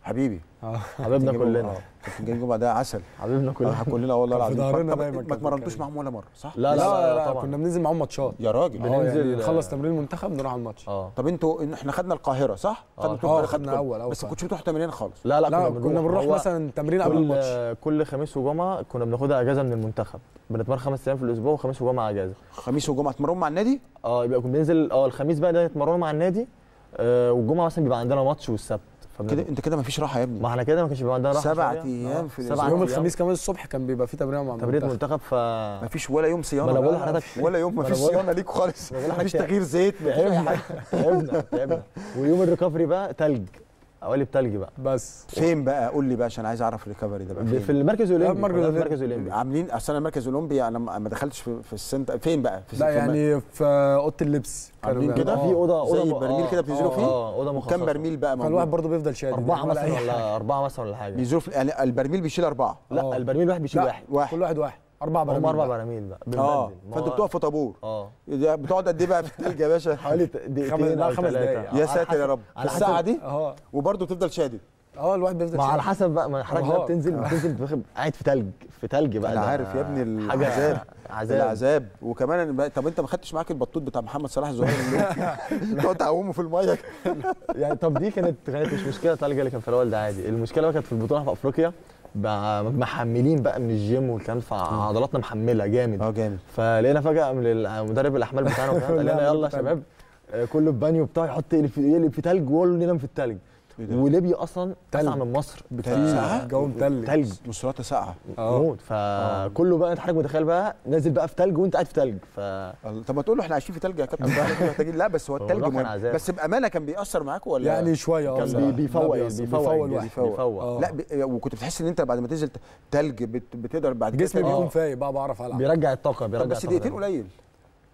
حبيبي آه. [LAUGHS] حبيبنا كلنا آه. جايين بعدها عسل حبيبنا كلنا آه، كلنا والله العظيم ما اتمرنتوش معاهم ولا مره صح؟ لا لا, لا, لا, لا كنا بننزل معاهم ماتشات يا راجل بننزل يعني نخلص تمرين المنتخب نروح على الماتش طب انتوا احنا خدنا القاهره صح؟ خدنا خدنا اول اول بس ما كنتش بتروح تمرين خالص لا لا كنا, بنروح مثلا تمرين قبل الماتش كل خميس وجمعه كنا بناخدها اجازه من المنتخب بنتمرن خمس ايام في الاسبوع وخميس وجمعه اجازه خميس وجمعه تمرنوا مع النادي؟ اه يبقى كنا بننزل اه الخميس بقى نتمرنوا مع النادي والجمعه مثلا بيبقى عندنا ماتش والسبت كده انت كده مفيش راحه يا ابني ما احنا كده ما كانش بيبقى عندنا راحه سبع ايام في الاسبوع يوم الخميس كمان الصبح كان بيبقى في تمرين مع تمرين منتخب ف مفيش ولا يوم صيانه ولا بقول لحضرتك [LAUGHS] ولا يوم مفيش صيانه ليكوا خالص مفيش تغيير زيت تعبنا تعبنا ويوم الريكفري بقى تلج قوالب تلج بقى بس فين بقى قول لي بقى عشان عايز اعرف الريكفري ده بقى فين؟ في المركز الاولمبي المركز الاولمبي عاملين اصل انا المركز الاولمبي انا ما دخلتش في, في السنتر فين بقى في لا يعني في اوضه اللبس عاملين كده في اوضه اوضه زي برميل كده آه، بتنزلوا فيه اه, آه، اوضه مخصصه كم برميل بقى موجود فالواحد برضه بيفضل شادد اربعه مثلا ولا اربعه مثلا ولا حاجه بينزلوا يعني البرميل بيشيل اربعه لا آه. البرميل واحد بيشيل واحد واحد كل واحد واحد اربع براميل هم اربع براميل بقى اه فانت بتقف في طابور اه بتقعد قد ايه بقى في الثلج يا باشا؟ [LAUGHS] حوالي دقيقتين خمس دقائق يا ساتر يا رب الساعه دي وبرده آه. وبرضه بتفضل شادد اه الواحد بيفضل ما على حسب بقى ما حضرتك آه. بقى بتنزل آه. بتنزل قاعد في ثلج في ثلج بقى انا عارف يا ابني العذاب عذاب العذاب وكمان طب انت ما خدتش معاك البطوط بتاع محمد صلاح الزهير اللي [LAUGHS] تقعد تعومه في الميه يعني طب دي كانت كانت مش مشكله ثلج اللي كان في الاول ده عادي المشكله بقى كانت في البطوله في افريقيا محملين بقى من الجيم والكلام فعضلاتنا محمله جامد اه جامد فلقينا فجاه من مدرب الاحمال بتاعنا قال لنا [LAUGHS] يلا يا شباب آه، كله بانيو بتاعه يحط يقلب في تلج وقول له ننام في التلج إيه وليبيا اصلا تسعة من مصر بكتير جو متلج تلج مصراتها ساقعه اه. موت فكله آه. بقى انت حضرتك متخيل بقى نازل بقى في تلج وانت قاعد في تلج ف طب ما تقول له احنا عايشين في تلج يا كابتن [LAUGHS] محتاجين لا بس هو التلج مهم بس بامانه كان بيأثر معاكم ولا يعني شويه اه كان يعني، بيفوق بيفوق يعني، بيفوق آه. لا وكنت بتحس ان انت بعد ما تنزل تلج بتقدر بعد كده جسمي بيقوم فايق بقى بعرف العب بيرجع الطاقه بيرجع بس دقيقتين قليل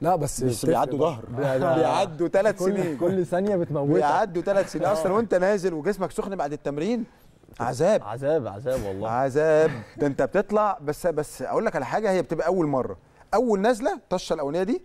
لا بس بس بيعدوا ظهر بيعدوا ثلاث سنين كل ثانيه بتموتك بيعدوا ثلاث سنين آه. اصلا وانت نازل وجسمك سخن بعد التمرين عذاب عذاب عذاب والله عذاب ده انت بتطلع بس بس اقول لك على حاجه هي بتبقى اول مره اول نازله الطشه الاولانيه دي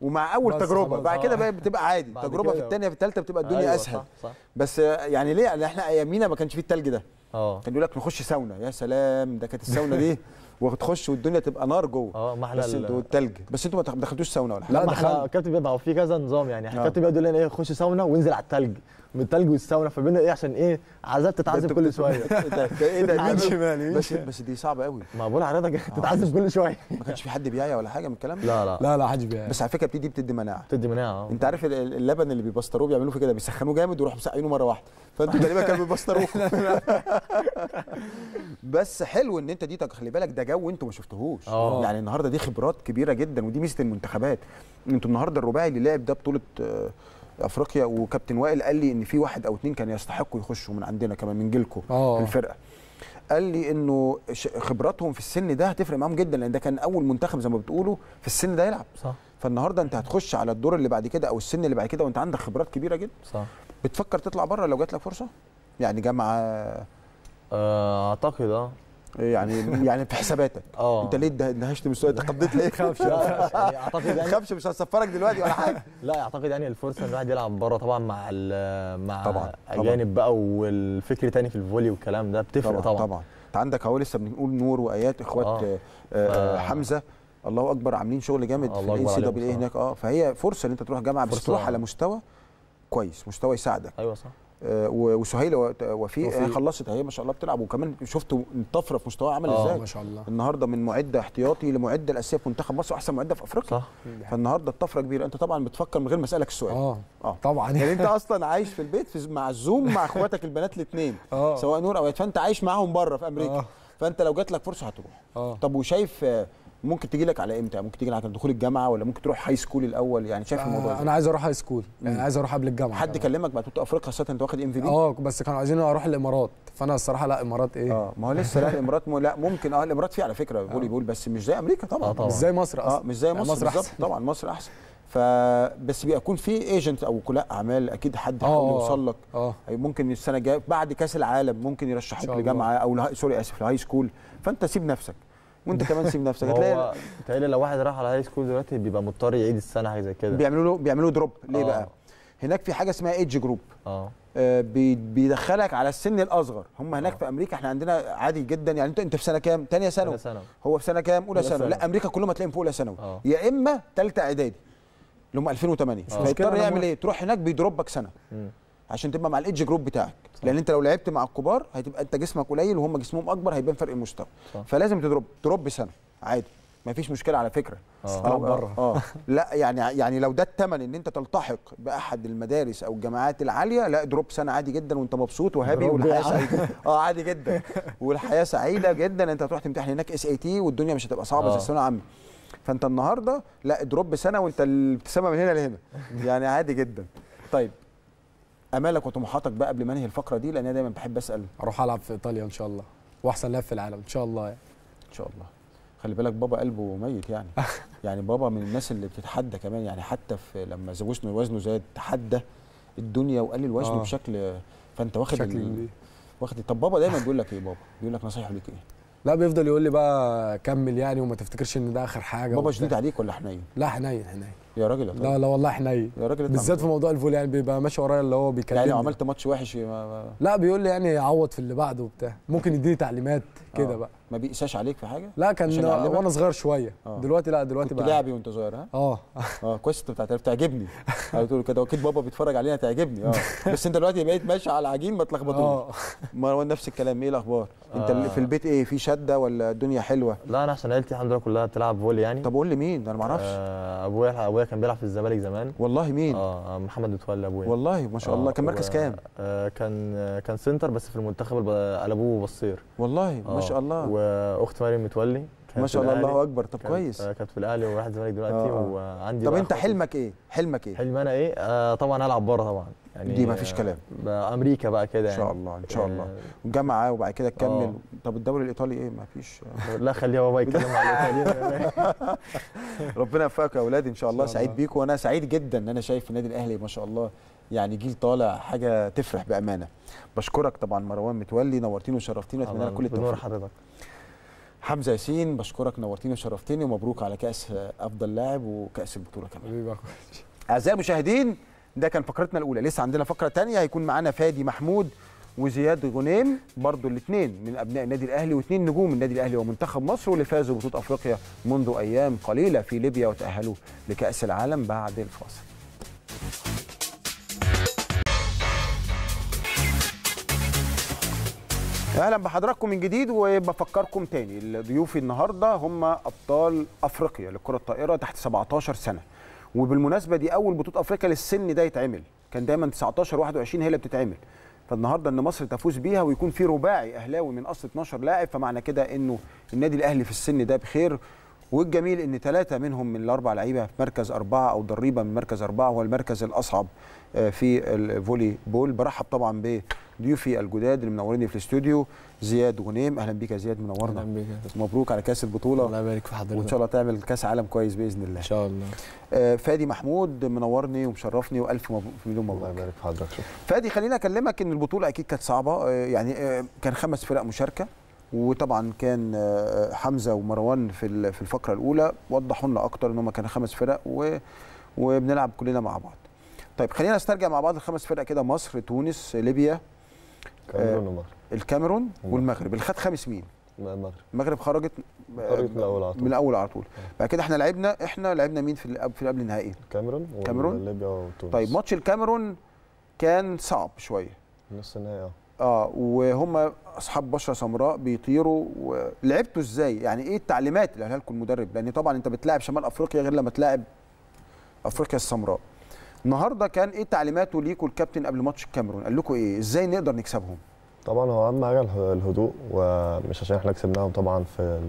ومع اول تجربه بعد كده آه. بقى بتبقى عادي تجربه في الثانيه في الثالثه بتبقى الدنيا أيوة اسهل صح صح. بس يعني ليه احنا ايامينا ما كانش فيه التلج ده اه كان يقول لك نخش ساونا يا سلام ده كانت الساونا دي [LAUGHS] وتخش والدنيا تبقى نار جوه اه ما احنا بس انتوا والتلج بس انتوا ما دخلتوش ساونا ولا حاجه لا ما احنا الكابتن بيبقى في كذا نظام يعني احنا اه. كابتن بيبقى لنا ايه خش ساونا وانزل على التلج من الثلج والساونا فبينا ايه عشان ايه عذاب تتعذب كل شويه [LAUGHS] ايه ده [LAUGHS] يمين شمال بس بس دي صعبه قوي ما بقول رضا [LAUGHS] تتعذب كل شويه ما كانش في حد بيعيا ولا حاجه من الكلام لا لا لا لا حد بيعيا بس على فكره بتدي بتدي مناعه بتدي مناعه آه. انت عارف اللبن اللي بيبستروه بيعملوه في كده بيسخنوه جامد ويروحوا مسقينه مره واحده فانتوا تقريبا كانوا بيبسطروه بس حلو ان انت دي خلي بالك ده جو انتوا ما شفتهوش آه. يعني النهارده دي خبرات كبيره جدا ودي ميزه المنتخبات انتوا النهارده الرباعي اللي لعب ده بطوله آه، افريقيا وكابتن وائل قال لي ان في واحد او اتنين كانوا يستحقوا يخشوا من عندنا كمان من جيلكم آه. الفرقه قال لي انه خبراتهم في السن ده هتفرق معاهم جدا لان ده كان اول منتخب زي ما بتقولوا في السن ده يلعب صح فالنهارده انت هتخش على الدور اللي بعد كده او السن اللي بعد كده وانت عندك خبرات كبيره جدا صح بتفكر تطلع بره لو جات لك فرصه يعني جامعه آه، اعتقد اه يعني يعني في حساباتك آه. انت ليه دهشت مستوى انت قضيت ليه؟ [LAUGHS] خافش [LAUGHS] يعني يعني اعتقد يعني خافش مش هسفرك دلوقتي ولا حاجه [LAUGHS] لا اعتقد يعني الفرصه ان الواحد يلعب بره طبعا مع مع طبعا اجانب بقى والفكر تاني في الفولي والكلام ده بتفرق طبعا طبعا, طبعا. انت عندك اهو لسه بنقول نور وايات اخوات آه. آه. آه، حمزه الله اكبر عاملين شغل جامد آه، الله في الاي سي دبليو إيه هناك اه فهي فرصه ان انت تروح جامعه بس تروح على مستوى كويس مستوى يساعدك ايوه صح آه، وسهيله وفي آه، خلصت اهي ما شاء الله بتلعب وكمان شفتوا الطفره في مستواها عمل آه، ازاي ما شاء الله النهارده من معده احتياطي لمعده الاساسيه في منتخب مصر واحسن معده في افريقيا صح فالنهارده الطفره كبيره انت طبعا بتفكر من غير ما اسالك السؤال اه اه طبعا يعني انت [LAUGHS] اصلا عايش في البيت في مع الزوم مع اخواتك البنات الاثنين [LAUGHS] سواء نور او فانت عايش معاهم بره في امريكا أوه. فانت لو جات لك فرصه هتروح أوه. طب وشايف ممكن تجي لك على امتى ممكن تيجي لك على دخول الجامعه ولا ممكن تروح هاي سكول الاول يعني شايف آه الموضوع انا عايز اروح هاي سكول يعني عايز اروح قبل الجامعه حد يعني. كلمك بقى بطوله افريقيا خاصه انت واخد ام في بي اه بس كانوا عايزين اروح الامارات فانا الصراحه لا الامارات ايه اه ما هو لسه لا الامارات لا ممكن اه الامارات فيه على فكره فولي بول آه. بس مش زي امريكا طبعا, آه طبعا. مش زي مصر آه، اصلا اه مش زي يعني مصر, مصر بالظبط طبعا مصر احسن بس بيكون في ايجنت او وكلاء اعمال اكيد حد يحاول آه، يوصل لك ممكن السنه الجايه بعد كاس العالم ممكن يرشحوك لجامعه او سوري اسف لهاي سكول فانت سيب نفسك وانت [LAUGHS] كمان سيب نفسك هتلاقي تعالى لو واحد راح على هاي سكول دلوقتي بيبقى مضطر يعيد السنه حاجه زي كده بيعملوا له بيعملوا دروب ليه أوه. بقى؟ هناك في حاجه اسمها ايدج جروب اه, آه، بيدخلك على السن الاصغر هم آه. هناك أوه. في امريكا احنا عندنا عادي جدا يعني انت انت في سنه كام ثانيه ثانوي هو في سنه كام اولى ثانوي لا امريكا كلهم هتلاقيهم في اولى ثانوي آه. يا اما ثالثه اعدادي اللي هم 2008 فيضطر يعمل ايه تروح هناك بيضربك سنه مم. عشان تبقى مع الايدج جروب بتاعك صح. لان انت لو لعبت مع الكبار هتبقى انت جسمك قليل وهم جسمهم اكبر هيبان فرق المستوى فلازم تدروب دروب سنه عادي ما فيش مشكله على فكره اه بره اه لا يعني يعني لو ده الثمن ان انت تلتحق باحد المدارس او الجامعات العاليه لا دروب سنه عادي جدا وانت مبسوط وهابي والحياه سعيده [LAUGHS] اه عادي جدا والحياه سعيده جدا انت هتروح تمتحن هناك اس اي تي والدنيا مش هتبقى صعبه زي آه. الثانويه العامه فانت النهارده لا دروب سنه وانت الابتسامه من هنا لهنا [LAUGHS] يعني عادي جدا طيب امالك وطموحاتك بقى قبل ما انهي الفقره دي لان انا دايما بحب اسال اروح العب في ايطاليا ان شاء الله واحسن لاعب في العالم ان شاء الله يعني. ان شاء الله خلي بالك بابا قلبه ميت يعني [LAUGHS] يعني بابا من الناس اللي بتتحدى كمان يعني حتى في لما وزنه وزنه زاد تحدى الدنيا وقلل وزنه آه. بشكل فانت واخد ال... واخد طب بابا دايما بيقول لك ايه بابا بيقول لك نصايحه ليك ايه لا بيفضل يقول لي بقى كمل يعني وما تفتكرش ان ده اخر حاجه بابا شديد عليك ولا حنين لا حنين حنين يا راجل يا لا لا والله احنا إيه؟ يا راجل بالذات في موضوع الفول يعني بيبقى ماشي ورايا اللي هو بيكلمني يعني لو عملت ماتش وحش ما ما لا بيقول لي يعني عوض في اللي بعده وبتاع ممكن يديني تعليمات كده آه. بقى ما بيقساش عليك في حاجه لا كان وانا صغير شويه أوه. دلوقتي لا دلوقتي كنت بقى لاعبي وانت صغير ها اه اه كويس انت بتعترف تعجبني [LAUGHS] تقول كده اكيد بابا بيتفرج علينا تعجبني اه بس انت دلوقتي بقيت ماشي على العجين ما تلخبطوش آه. مروان نفس الكلام ايه الاخبار آه. انت آه. في البيت ايه في شده ولا الدنيا حلوه لا انا عشان عيلتي الحمد لله كلها بتلعب فولي يعني طب قول لي مين انا ما اعرفش آه ابويا ابويا ابويا كان بيلعب في الزمالك زمان والله مين اه, آه، محمد متولي ابويا والله ما شاء الله آه، كان مركز كام آه كان آه، كان سنتر بس في المنتخب قلبوه بصير والله ما شاء الله واخت مريم متولي ما شاء الله الله اكبر طب كويس كويس كانت في الاهلي وراحت الزمالك دلوقتي آه. وعندي طب انت حلمك ايه حلمك ايه حلم انا ايه آه طبعا العب بره طبعا يعني دي ما فيش كلام امريكا بقى كده يعني ان شاء الله ان شاء الله آه. جامعه وبعد كده تكمل آه. طب الدوري الايطالي ايه ما فيش لا خليها بابا يتكلم على الايطالي [LAUGHS] ربنا يوفقكم يا اولاد ان شاء الله سعيد بيكم وانا سعيد جدا ان انا شايف النادي الاهلي ما شاء الله يعني جيل طالع حاجه تفرح بامانه بشكرك طبعا مروان متولي نورتيني وشرفتيني واتمنى لك كل التوفيق بنور حضرتك حمزه ياسين بشكرك نورتيني وشرفتيني ومبروك على كاس افضل لاعب وكاس البطوله كمان اعزائي المشاهدين ده كان فقرتنا الاولى لسه عندنا فقره ثانيه هيكون معانا فادي محمود وزياد غنيم برضو الاثنين من ابناء النادي الاهلي واثنين نجوم النادي الاهلي ومنتخب مصر واللي فازوا ببطوله افريقيا منذ ايام قليله في ليبيا وتاهلوا لكاس العالم بعد الفاصل اهلا بحضراتكم من جديد وبفكركم تاني ضيوفي النهارده هم ابطال افريقيا لكره الطائره تحت 17 سنه وبالمناسبه دي اول بطوله افريقيا للسن ده يتعمل كان دايما 19 21 هي اللي بتتعمل فالنهارده ان مصر تفوز بيها ويكون في رباعي اهلاوي من اصل 12 لاعب فمعنى كده انه النادي الاهلي في السن ده بخير والجميل ان ثلاثه منهم من الاربع لعيبه في مركز اربعه او ضريبه من مركز اربعه هو المركز الاصعب آه، في الفولي بول برحب طبعا بضيوفي الجداد اللي منوريني في الاستوديو زياد غنيم اهلا بيك يا زياد منورنا اهلا بيك مبروك على كاس البطوله الله يبارك في حضرتك وان شاء الله تعمل كاس عالم كويس باذن الله ان شاء الله آه، فادي محمود منورني ومشرفني والف مليون مبروك الله يبارك في حضرتك فادي خليني اكلمك ان البطوله اكيد كانت صعبه آه، يعني كان خمس فرق مشاركه وطبعا كان آه، حمزه ومروان في في الفقره الاولى وضحوا لنا اكتر ان هم كانوا خمس فرق و... وبنلعب كلنا مع بعض. طيب خلينا نسترجع مع بعض الخمس فرق كده مصر تونس ليبيا آه، الكاميرون والمغرب الكاميرون والمغرب الخد خامس مين؟ المغرب المغرب خرجت آه، خرجت من الاول على طول من الاول على طول بعد كده احنا لعبنا احنا لعبنا مين في في قبل النهائي؟ الكاميرون الكاميرون وتونس طيب ماتش الكاميرون كان صعب شويه نص النهائي اه اه وهم اصحاب بشره سمراء بيطيروا لعبتوا ازاي يعني ايه التعليمات اللي قالها لكم المدرب لان طبعا انت بتلاعب شمال افريقيا غير لما تلاعب افريقيا السمراء النهارده كان ايه تعليماته ليكوا الكابتن قبل ماتش الكاميرون قال لكم ايه ازاي نقدر نكسبهم طبعا هو اهم حاجه الهدوء ومش عشان احنا كسبناهم طبعا في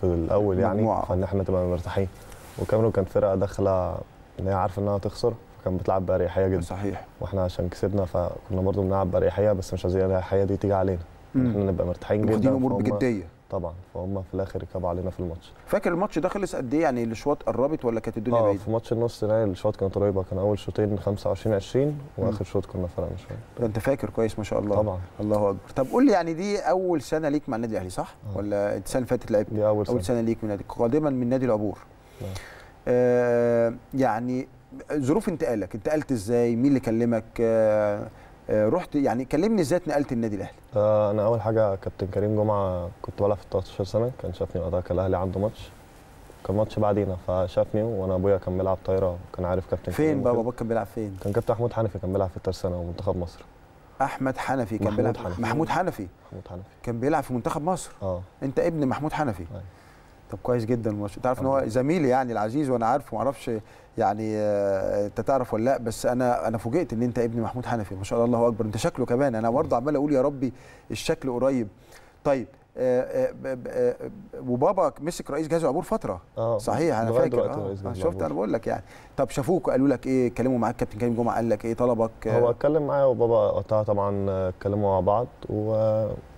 في الاول يعني فان احنا تبقى مرتاحين والكاميرون كانت فرقه داخله ان هي عارفه انها تخسر كان بتلعب باريحيه جدا صحيح واحنا عشان كسبنا فكنا برضه بنلعب باريحيه بس مش عايزين الاريحيه دي تيجي علينا احنا نبقى مرتاحين جدا واخدين الامور بجديه طبعا فهم في الاخر ركبوا علينا في الماتش فاكر الماتش ده خلص قد ايه يعني الشوط قربت ولا كانت الدنيا آه، بعيده اه في ماتش النص نهائي الشوط كانت قريبه كان اول شوطين 25 20 واخر شوط كنا فرقنا شويه ده انت فاكر كويس ما شاء الله طبعا الله اكبر طب قول لي يعني دي اول سنه ليك مع النادي الاهلي صح آه. ولا السنه اللي فاتت لعبت دي اول سنه, أول سنة ليك من نادي قادما من نادي العبور آه. آه يعني ظروف انتقالك انتقلت ازاي مين اللي كلمك آه، آه، رحت يعني كلمني ازاي اتنقلت النادي الاهلي آه، انا اول حاجه كابتن كريم جمعه كنت بلعب في 13 سنه كان شافني وقتها كان الاهلي عنده ماتش كان ماتش بعدينا فشافني وانا ابويا كان بيلعب طايره وكان عارف كابتن فين بقى بابا كان بيلعب فين كان كابتن احمد حنفي كان بيلعب في الترسانه ومنتخب مصر احمد حنفي كان بيلعب حنفي. محمود حنفي محمود حنفي كان بيلعب في منتخب مصر اه انت ابن محمود حنفي أي. أيوة. طب كويس جدا مش... تعرف ان هو زميلي يعني العزيز وانا عارفه ما اعرفش يعني آه، انت تعرف ولا لا بس انا انا فوجئت ان انت ابن محمود حنفي ما شاء الله الله اكبر انت شكله كمان انا برضه عمال اقول يا ربي الشكل قريب طيب آه، آه، وبابا مسك رئيس جهاز العبور فتره آه. صحيح انا فاكر آه. شفت انا بقول لك يعني طب شافوك قالوا لك ايه اتكلموا معاك كابتن كريم جمعه قال لك ايه طلبك هو اتكلم معايا وبابا وقتها طبعا اتكلموا مع بعض و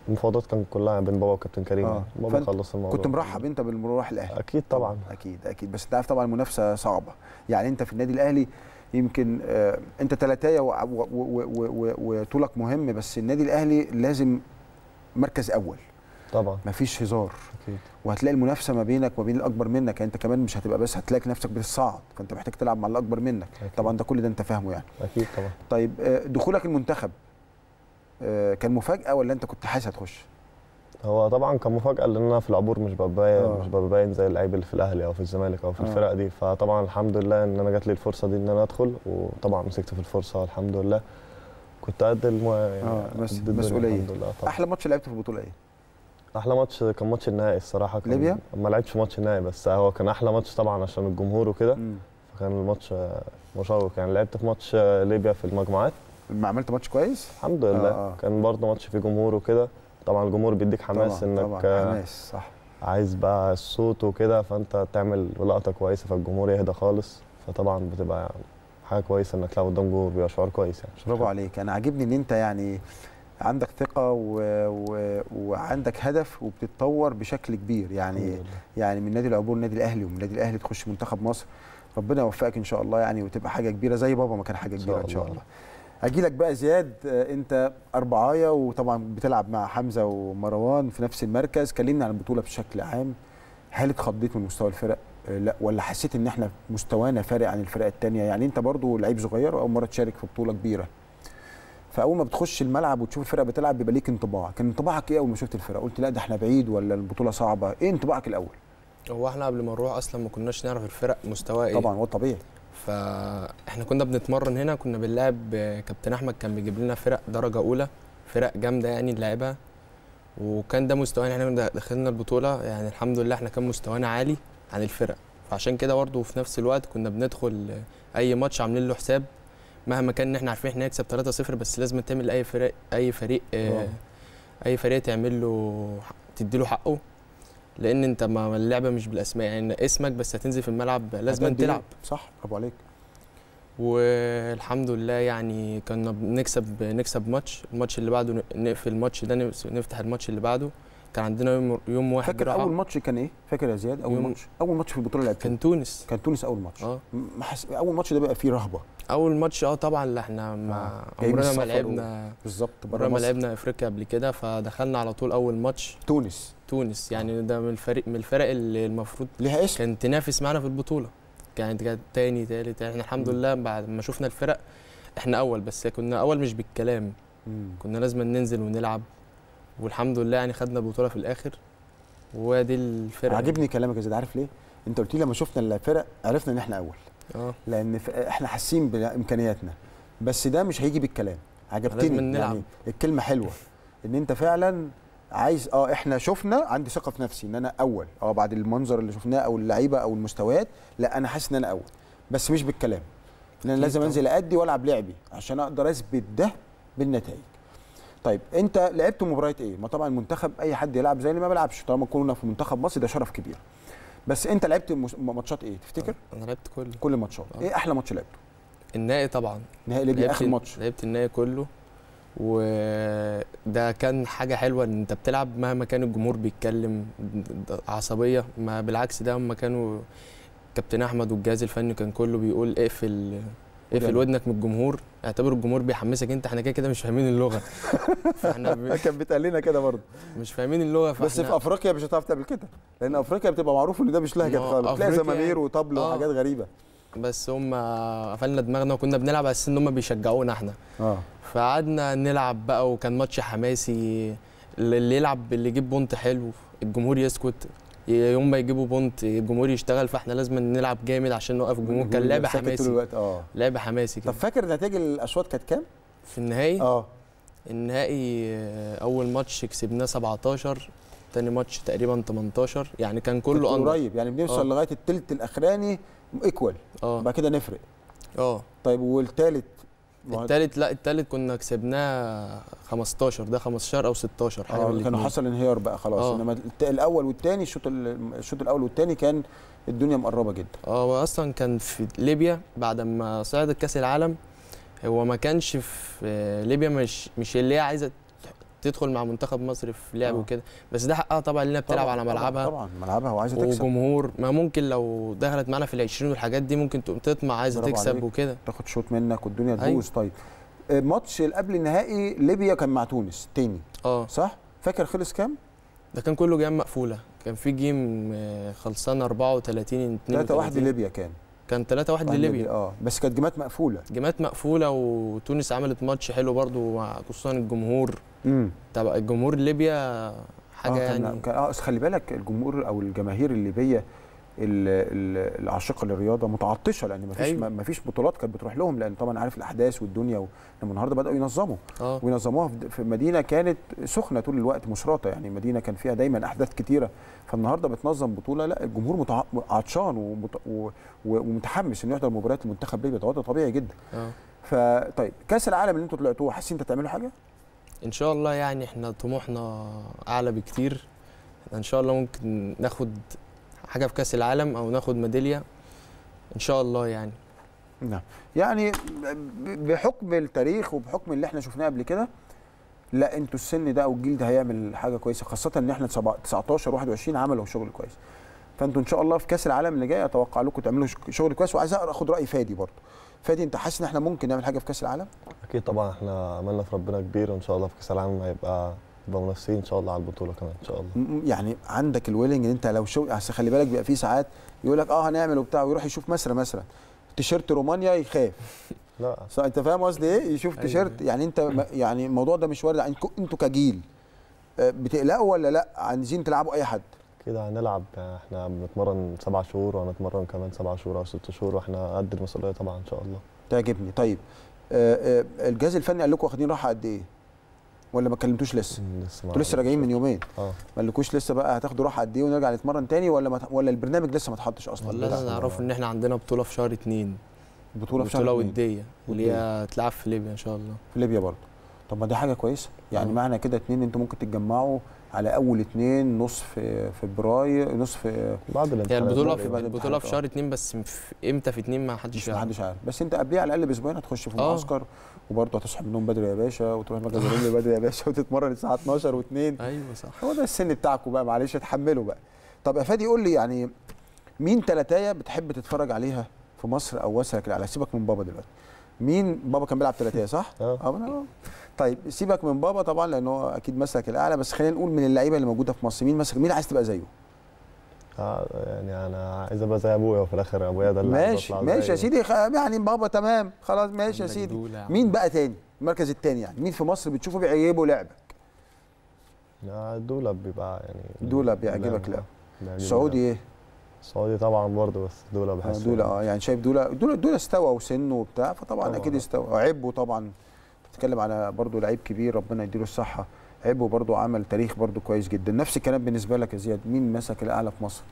المفاوضات كانت كلها بين بابا وكابتن كريم آه. بابا خلص الموضوع كنت مرحب انت بالمروح الاهلي اكيد طبعا اكيد اكيد بس انت عارف طبعا المنافسه صعبه يعني انت في النادي الاهلي يمكن آه، انت ثلاثايه وطولك مهم بس النادي الاهلي لازم مركز اول طبعا مفيش هزار اكيد وهتلاقي المنافسه ما بينك وما بين الاكبر منك يعني انت كمان مش هتبقى بس هتلاقي نفسك بتصعد فانت محتاج تلعب مع الاكبر منك أكيد. طبعا ده كل ده انت فاهمه يعني اكيد طبعا طيب آه، دخولك المنتخب آه، كان مفاجاه ولا انت كنت حاسس هتخش؟ هو طبعا كان مفاجاه لان انا في العبور مش ببين آه. مش ببين زي اللعيب اللي في الاهلي او في الزمالك او في آه. الفرق دي فطبعا الحمد لله ان انا جات لي الفرصه دي ان انا ادخل وطبعا مسكت في الفرصه الحمد لله كنت قد الم... آه. مس... طبعًا. احلى ماتش لعبته في البطوله ايه؟ احلى ماتش كان ماتش النهائي الصراحه كان ليبيا ما لعبتش ماتش النهائي بس هو كان احلى ماتش طبعا عشان الجمهور وكده فكان الماتش مشوق يعني لعبت في ماتش ليبيا في المجموعات ما عملت ماتش كويس الحمد لله آه،, آه. كان برضه ماتش فيه جمهور وكده طبعا الجمهور بيديك حماس طبعًا انك طبعًا حماس صح عايز بقى الصوت وكده فانت تعمل لقطه كويسه فالجمهور يهدى خالص فطبعا بتبقى يعني حاجه كويسه انك تلعب قدام جمهور بيبقى شعور كويس يعني برافو عليك انا عاجبني ان انت يعني عندك ثقه و... و... وعندك هدف وبتتطور بشكل كبير يعني يعني من نادي العبور النادي الاهلي ومن نادي الاهلي تخش منتخب مصر ربنا يوفقك ان شاء الله يعني وتبقى حاجه كبيره زي بابا ما كان حاجه كبيره ان شاء الله, إن شاء الله. هجي لك بقى زياد آه، انت اربعايه وطبعا بتلعب مع حمزه ومروان في نفس المركز كلمنا عن البطوله بشكل عام هل اتخضيت من مستوى الفرق آه، لا ولا حسيت ان احنا مستوانا فارق عن الفرق الثانيه يعني انت برضو لعيب صغير واول مره تشارك في بطوله كبيره فاول ما بتخش الملعب وتشوف الفرقه بتلعب بيبقى ليك انطباع كان انطباعك ايه اول ما شفت الفرقه قلت لا ده احنا بعيد ولا البطوله صعبه ايه انطباعك الاول هو احنا قبل ما نروح اصلا ما كناش نعرف الفرق مستواها ايه طبعا هو طبيعي فاحنا كنا بنتمرن هنا كنا بنلعب آه، كابتن احمد كان بيجيب لنا فرق درجه اولى فرق جامده يعني نلعبها وكان ده مستوانا يعني احنا دخلنا البطوله يعني الحمد لله احنا كان مستوانا عالي عن الفرق فعشان كده برضه في نفس الوقت كنا بندخل آه، اي ماتش عاملين له حساب مهما كان احنا عارفين احنا هنكسب 3-0 بس لازم تعمل اي فريق اي فريق آه، اي فريق تعمل له تدي له حقه لان انت ما اللعبه مش بالاسماء يعني اسمك بس هتنزل في الملعب لازم تلعب صح برافو عليك والحمد لله يعني كنا بنكسب نكسب ماتش الماتش اللي بعده نقفل الماتش ده نفتح الماتش اللي بعده كان عندنا يوم يوم واحد فاكر اول ماتش كان ايه فاكر يا زياد اول ماتش اول ماتش في البطوله اللي كان تونس كان تونس اول ماتش اه اول ماتش ده بقى فيه رهبه اول ماتش اه طبعا اللي احنا آه. ما عمرنا ما لعبنا بالظبط بره ما لعبنا افريقيا قبل كده فدخلنا على طول اول ماتش تونس تونس يعني آه. ده من الفريق من الفرق اللي المفروض ليها اسم كانت تنافس معانا في البطوله كانت جت تاني تالت احنا يعني الحمد لله بعد ما شفنا الفرق احنا اول بس كنا اول مش بالكلام كنا لازم ننزل ونلعب والحمد لله يعني خدنا البطوله في الاخر ودي الفرقه عاجبني كلامك يا زياد عارف ليه؟ انت قلت لي لما شفنا الفرق عرفنا ان احنا اول اه لان احنا حاسين بامكانياتنا بس ده مش هيجي بالكلام عجبتني يعني الكلمه حلوه ان انت فعلا عايز اه احنا شفنا عندي ثقه في نفسي ان انا اول اه بعد المنظر اللي شفناه او اللعيبه او المستويات لا انا حاسس ان انا اول بس مش بالكلام ان انا لازم انزل ادي والعب لعبي عشان اقدر اثبت ده بالنتائج طيب انت لعبت مباراه ايه؟ ما طبعا المنتخب اي حد يلعب زي اللي ما بيلعبش طالما كنا في منتخب مصر ده شرف كبير. بس انت لعبت ماتشات ايه تفتكر؟ انا لعبت كل كل الماتشات، آه. ايه احلى ماتش لعبته؟ النهائي طبعا نهائي ليبيا اخر ماتش لعبت النهائي كله وده كان حاجه حلوه ان انت بتلعب مهما كان الجمهور بيتكلم عصبيه ما بالعكس ده هم كانوا كابتن احمد والجهاز الفني كان كله بيقول اقفل اقفل ودنك من الجمهور اعتبر الجمهور بيحمسك انت احنا كده كده مش فاهمين اللغه [LAUGHS] فاحنا ب... كان بيتقال لنا كده برضه مش فاهمين اللغه فاحنا بس في افريقيا مش هتعرف تعمل كده لان افريقيا بتبقى معروف ان ده مش لهجه خالص تلاقي زمامير وطبل آه. وحاجات غريبه بس هم قفلنا دماغنا وكنا بنلعب على اساس ان هم بيشجعونا احنا اه فقعدنا نلعب بقى وكان ماتش حماسي اللي يلعب اللي يجيب بونت حلو الجمهور يسكت يوم ما يجيبوا بونت الجمهور يشتغل فاحنا لازم نلعب جامد عشان نوقف الجمهور كان لعب حماسي طول الوقت اه لعب حماسي كده طب فاكر نتائج الاشواط كانت كام؟ في النهائي؟ اه النهائي آه، اول ماتش كسبناه 17 ثاني ماتش تقريبا 18 يعني كان كله قريب يعني بنوصل آه. لغايه الثلث الاخراني ايكوال اه بعد كده نفرق اه طيب والثالث التالت لا التالت كنا كسبناه 15 ده 15 او 16 حاجه آه كانوا حصل انهيار بقى خلاص أوه. انما الاول والثاني الشوط الشوط الاول والثاني كان الدنيا مقربه جدا اه اصلا كان في ليبيا بعد ما صعدت كاس العالم هو ما كانش في آه، ليبيا مش مش اللي هي عايزه تدخل مع منتخب مصر في لعب آه. وكده بس ده حقها طبعا لنا بتلعب على ملعبها طبعا ملعبها وعايزه تكسب وجمهور ما ممكن لو دخلت معانا في ال20 والحاجات دي ممكن تقوم تطمع عايزه تكسب وكده تاخد شوط منك والدنيا أيوة. تبوظ طيب آه، ماتش قبل النهائي ليبيا كان مع تونس تاني اه صح فاكر خلص كام ده كان كله جيم مقفوله كان في جيم آه، خلصان 34 2 3 1 ليبيا كان كان 3-1 لليبيا اه بس كانت جيمات مقفوله جيمات مقفوله وتونس عملت ماتش حلو برضو مع خصوصا الجمهور امم طب الجمهور ليبيا آه، حاجه يعني؟ آه يعني اه خلي بالك الجمهور او الجماهير الليبيه العاشقه للرياضه متعطشه لان مفيش أيوة. مفيش بطولات كانت بتروح لهم لان طبعا عارف الاحداث والدنيا و... لما النهارده بداوا ينظموا آه. وينظموها في مدينه كانت سخنه طول الوقت مشرطه يعني مدينه كان فيها دايما احداث كتيره فالنهارده بتنظم بطوله لا الجمهور متع... عطشان ومت... و... ومتحمس انه يحضر مباريات المنتخب ليبيا بيتوضى طبيعي جدا آه. فطيب كاس العالم اللي انتوا طلعتوه حاسين انت تعملوا حاجه ان شاء الله يعني احنا طموحنا اعلى بكتير ان شاء الله ممكن ناخد حاجه في كاس العالم او ناخد ميداليه ان شاء الله يعني نعم يعني بحكم التاريخ وبحكم اللي احنا شفناه قبل كده لا انتوا السن ده او الجيل ده هيعمل حاجه كويسه خاصه ان احنا 19 21 عملوا شغل كويس فانتوا ان شاء الله في كاس العالم اللي جاي اتوقع لكم تعملوا شغل كويس وعايز اخد راي فادي برضه فادي انت حاسس ان احنا ممكن نعمل حاجه في كاس العالم اكيد طبعا احنا املنا في ربنا كبير وان شاء الله في كاس العالم هيبقى نبقى منافسين ان شاء الله على البطوله كمان ان شاء الله يعني عندك الويلنج ان انت لو شو يعني اصل خلي بالك بيبقى في ساعات يقول لك اه هنعمل وبتاع ويروح يشوف مصر مثلا تيشيرت رومانيا يخاف [LAUGHS] لا انت فاهم قصدي ايه يشوف أيوة، تيشيرت أيوة. يعني انت يعني الموضوع ده مش وارد يعني انتوا كجيل آه، بتقلقوا ولا لا عايزين تلعبوا اي حد كده هنلعب احنا بنتمرن سبع شهور وهنتمرن كمان سبع شهور او ست شهور واحنا قد المسؤوليه طبعا ان شاء الله تعجبني طيب آه، آه، الجهاز الفني قال لكم واخدين راحه قد ايه ولا ما كلمتوش لسه؟ لسه انتوا لسه راجعين من يومين اه ما قالكوش لسه بقى هتاخدوا راحه قد ايه ونرجع نتمرن تاني ولا مت... ولا البرنامج لسه ما اتحطش اصلا؟ والله انا اعرفه ان احنا عندنا بطوله في شهر اثنين بطوله في شهر بطوله وديه واللي هي هتلعب في ليبيا ان شاء الله في ليبيا برضه طب ما دي حاجه كويسه يعني اه. معنى كده اثنين انتوا ممكن تتجمعوا على اول اثنين نصف فبراير نصف بعد البطوله البطوله في, البطولة في شهر اثنين بس امتى في اثنين ما حدش يعرف ما حدش عارف بس انت قبليها على الاقل باسبوعين هتخش في آه. المعسكر وبرضه هتصحى من النوم بدري يا باشا وتروح مركز الرمل بدري يا باشا وتتمرن الساعه 12 و2 ايوه صح هو ده السن بتاعكم بقى معلش اتحمله بقى طب يا فادي قول لي يعني مين تلاتايه بتحب تتفرج عليها في مصر او واسع على سيبك من بابا دلوقتي مين بابا كان بيلعب ثلاثيه صح؟ اه, آه، طيب سيبك من بابا طبعا لان هو اكيد مسك الاعلى بس خلينا نقول من اللعيبه اللي موجوده في مصر مين مسك مين عايز تبقى زيه؟ اه يعني انا عايز ابقى زي ابويا وفي الاخر ابويا ده اللي ماشي ماشي يا سيدي يعني بابا تمام خلاص ماشي يا سيدي مين بقى تاني؟ المركز الثاني يعني مين في مصر بتشوفه بيعجبه لعبك؟ آه، دولاب بيبقى يعني دولاب بيعجبك لعبه سعودي ايه؟ السعودي طبعا برضه بس دوله آه، بحس دوله اه يعني شايف دوله دوله دوله استوى وسنه وبتاع فطبعا طبعا. اكيد استوى عبه طبعا بتتكلم على برضه لعيب كبير ربنا يديله الصحه عبه برضه عمل تاريخ برضه كويس جدا نفس الكلام بالنسبه لك يا زياد مين مسك الاعلى في مصر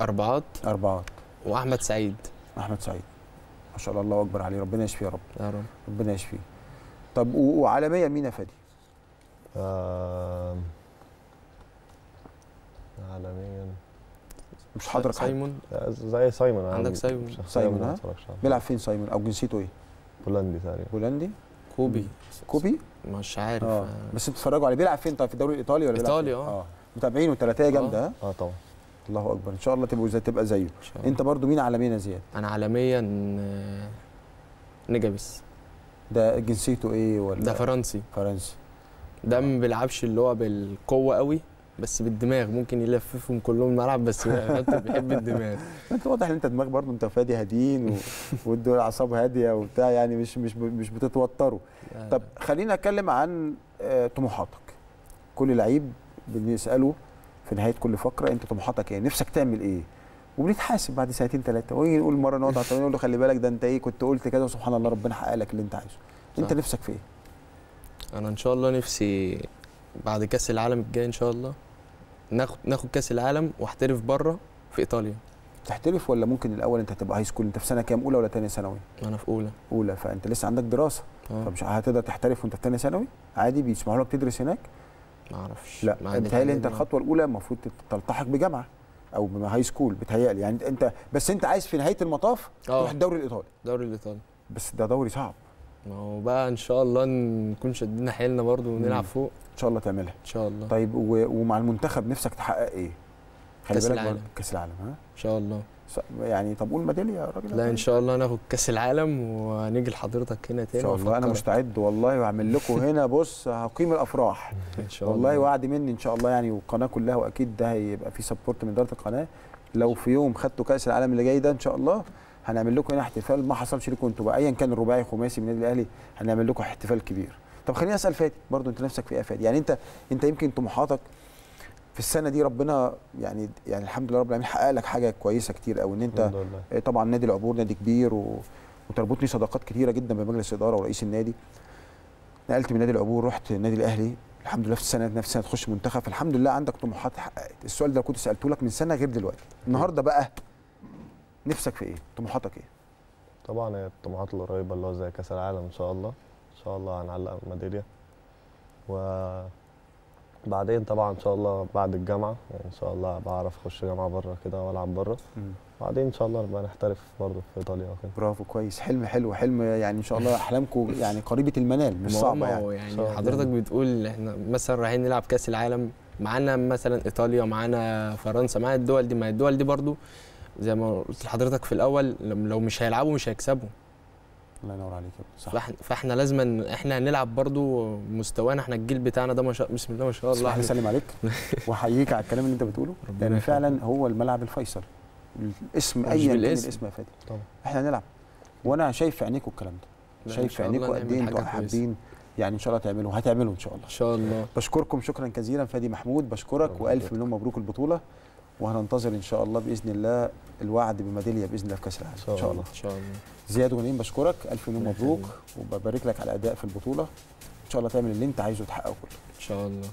اربعات اربعات واحمد سعيد احمد سعيد ما شاء الله الله اكبر عليه ربنا يشفيه يا رب يا رب ربنا يشفيه طب وعالميا مين يا فادي؟ آه... عالميا مش حاضر سايمون زي سايمون عندك سايمون سايمون ها بيلعب فين سايمون او جنسيته ايه؟ بولندي تقريبا بولندي كوبي كوبي مش عارف آه. بس بتتفرجوا عليه بيلعب فين طيب في الدوري الايطالي ولا ايطالي آه. اه متابعينه ثلاثيه جامده اه اه طبعا الله اكبر ان شاء الله تبقوا زي تبقى زيه انت برضو مين عالميا يا زياد انا عالميا آه، نجابس ده جنسيته ايه ولا ده فرنسي فرنسي ده ما بيلعبش اللي هو بالقوه قوي بس بالدماغ ممكن يلففهم كلهم الملعب بس بيحب الدماغ انت [LAUGHS] واضح ان انت دماغ برضه انت فادي هاديين [LAUGHS] والدول اعصاب هاديه وبتاع يعني مش مش مش بتتوتروا طب خلينا اتكلم عن آه، طموحاتك كل لعيب بنساله في نهايه كل فقره انت طموحاتك ايه نفسك تعمل ايه وبنتحاسب بعد ساعتين ثلاثه ويجي نقول مره نقعد على التمرين نقول له خلي بالك ده انت ايه كنت قلت كده وسبحان الله ربنا حقق لك اللي انت عايزه انت نفسك في ايه انا ان شاء الله نفسي بعد كاس العالم الجاي ان شاء الله ناخد ناخد كاس العالم واحترف بره في ايطاليا تحترف ولا ممكن الاول انت هتبقى هاي سكول انت في سنه كام اولى ولا ثانيه ثانوي انا في اولى اولى فانت لسه عندك دراسه آه. فمش هتقدر تحترف وانت في ثانيه ثانوي عادي بيسمحوا لك تدرس هناك ما اعرفش لا ما انت الخطوه الاولى المفروض تلتحق بجامعه او هاي سكول بتهيألي يعني انت بس انت عايز في نهايه المطاف أوه. تروح الدوري الايطالي الدوري الايطالي بس ده دوري صعب ما هو بقى ان شاء الله نكون شدينا حيلنا برضو ونلعب فوق ان شاء الله تعملها ان شاء الله طيب ومع المنتخب نفسك تحقق ايه خلي كاس العالم كاس العالم ها ان شاء الله يعني طب قول ميداليه يا راجل لا ان شاء الله ناخد كاس العالم وهنيجي لحضرتك هنا تاني ان شاء الله انا مستعد والله وهعمل لكم [LAUGHS] هنا بص هقيم الافراح ان شاء الله والله وعد مني ان شاء الله يعني والقناه كلها واكيد ده هيبقى في سبورت من اداره القناه لو في يوم خدتوا كاس العالم اللي جاي ده ان شاء الله هنعمل لكم هنا احتفال ما حصلش لكم انتوا بقى ايا كان الرباعي خماسي من النادي الاهلي هنعمل لكم احتفال كبير طب خليني اسال فادي برضو انت نفسك في ايه فادي يعني انت انت يمكن طموحاتك في السنه دي ربنا يعني يعني الحمد لله رب العالمين حقق لك حاجه كويسه كتير قوي ان انت إيه، طبعا نادي العبور نادي كبير و... وتربطني صداقات كتيره جدا بمجلس الاداره ورئيس النادي نقلت من نادي العبور رحت النادي الاهلي الحمد لله في السنه نفس السنه تخش منتخب الحمد لله عندك طموحات اتحققت السؤال ده كنت سالته لك من سنه غير دلوقتي النهارده بقى نفسك في ايه طموحاتك ايه طبعا الطموحات القريبه اللي هو زي كاس العالم ان شاء الله ان شاء الله هنعلق ميداليه بعدين طبعا ان شاء الله بعد الجامعه يعني ان شاء الله بعرف اخش جامعه بره كده والعب بره وبعدين ان شاء الله نبقى نحترف برضه في ايطاليا وكده برافو كويس حلم حلو حلم يعني ان شاء الله احلامكم يعني قريبه المنال مش صعبه يعني, يعني حضرتك بتقول احنا مثلا رايحين نلعب كاس العالم معانا مثلا ايطاليا معانا فرنسا معانا الدول دي ما الدول دي برضه زي ما قلت لحضرتك في الاول لو مش هيلعبوا مش هيكسبوا الله ينور عليك صح فاحنا, فإحنا لازم احنا هنلعب برضو مستوانا احنا الجيل بتاعنا ده ما شاء بسم الله ما شاء الله احنا سلم عليك [LAUGHS] واحييك على الكلام اللي انت بتقوله لان يعني فعلا هو الملعب الفيصل الاسم اي كان الاسم يا فادي طبعا احنا هنلعب وانا شايف في عينيكم الكلام ده شايف في عينيكم قد ايه انتوا حابين يعني ان شاء الله تعملوا هتعملوا ان شاء الله ان شاء الله بشكركم شكرا جزيلا فادي محمود بشكرك والف مليون مبروك البطوله وهننتظر ان شاء الله باذن الله الوعد بميداليه باذن الله في كاس العالم ان شاء الله ان شاء الله زياد غنيم بشكرك الف مليون نعم مبروك نعم. وببارك لك على الاداء في البطوله ان شاء الله تعمل اللي انت عايزه وتحققه كله ان شاء الله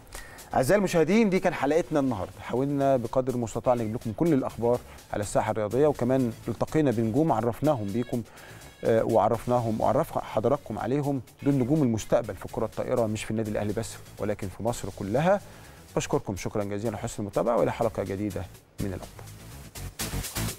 اعزائي المشاهدين دي كان حلقتنا النهارده حاولنا بقدر المستطاع نجيب لكم كل الاخبار على الساحه الرياضيه وكمان التقينا بنجوم عرفناهم بيكم آه، وعرفناهم وعرف حضراتكم عليهم دول نجوم المستقبل في الكره الطائره مش في النادي الاهلي بس ولكن في مصر كلها بشكركم شكرا جزيلا حسن المتابعه والى حلقه جديده من الاخبار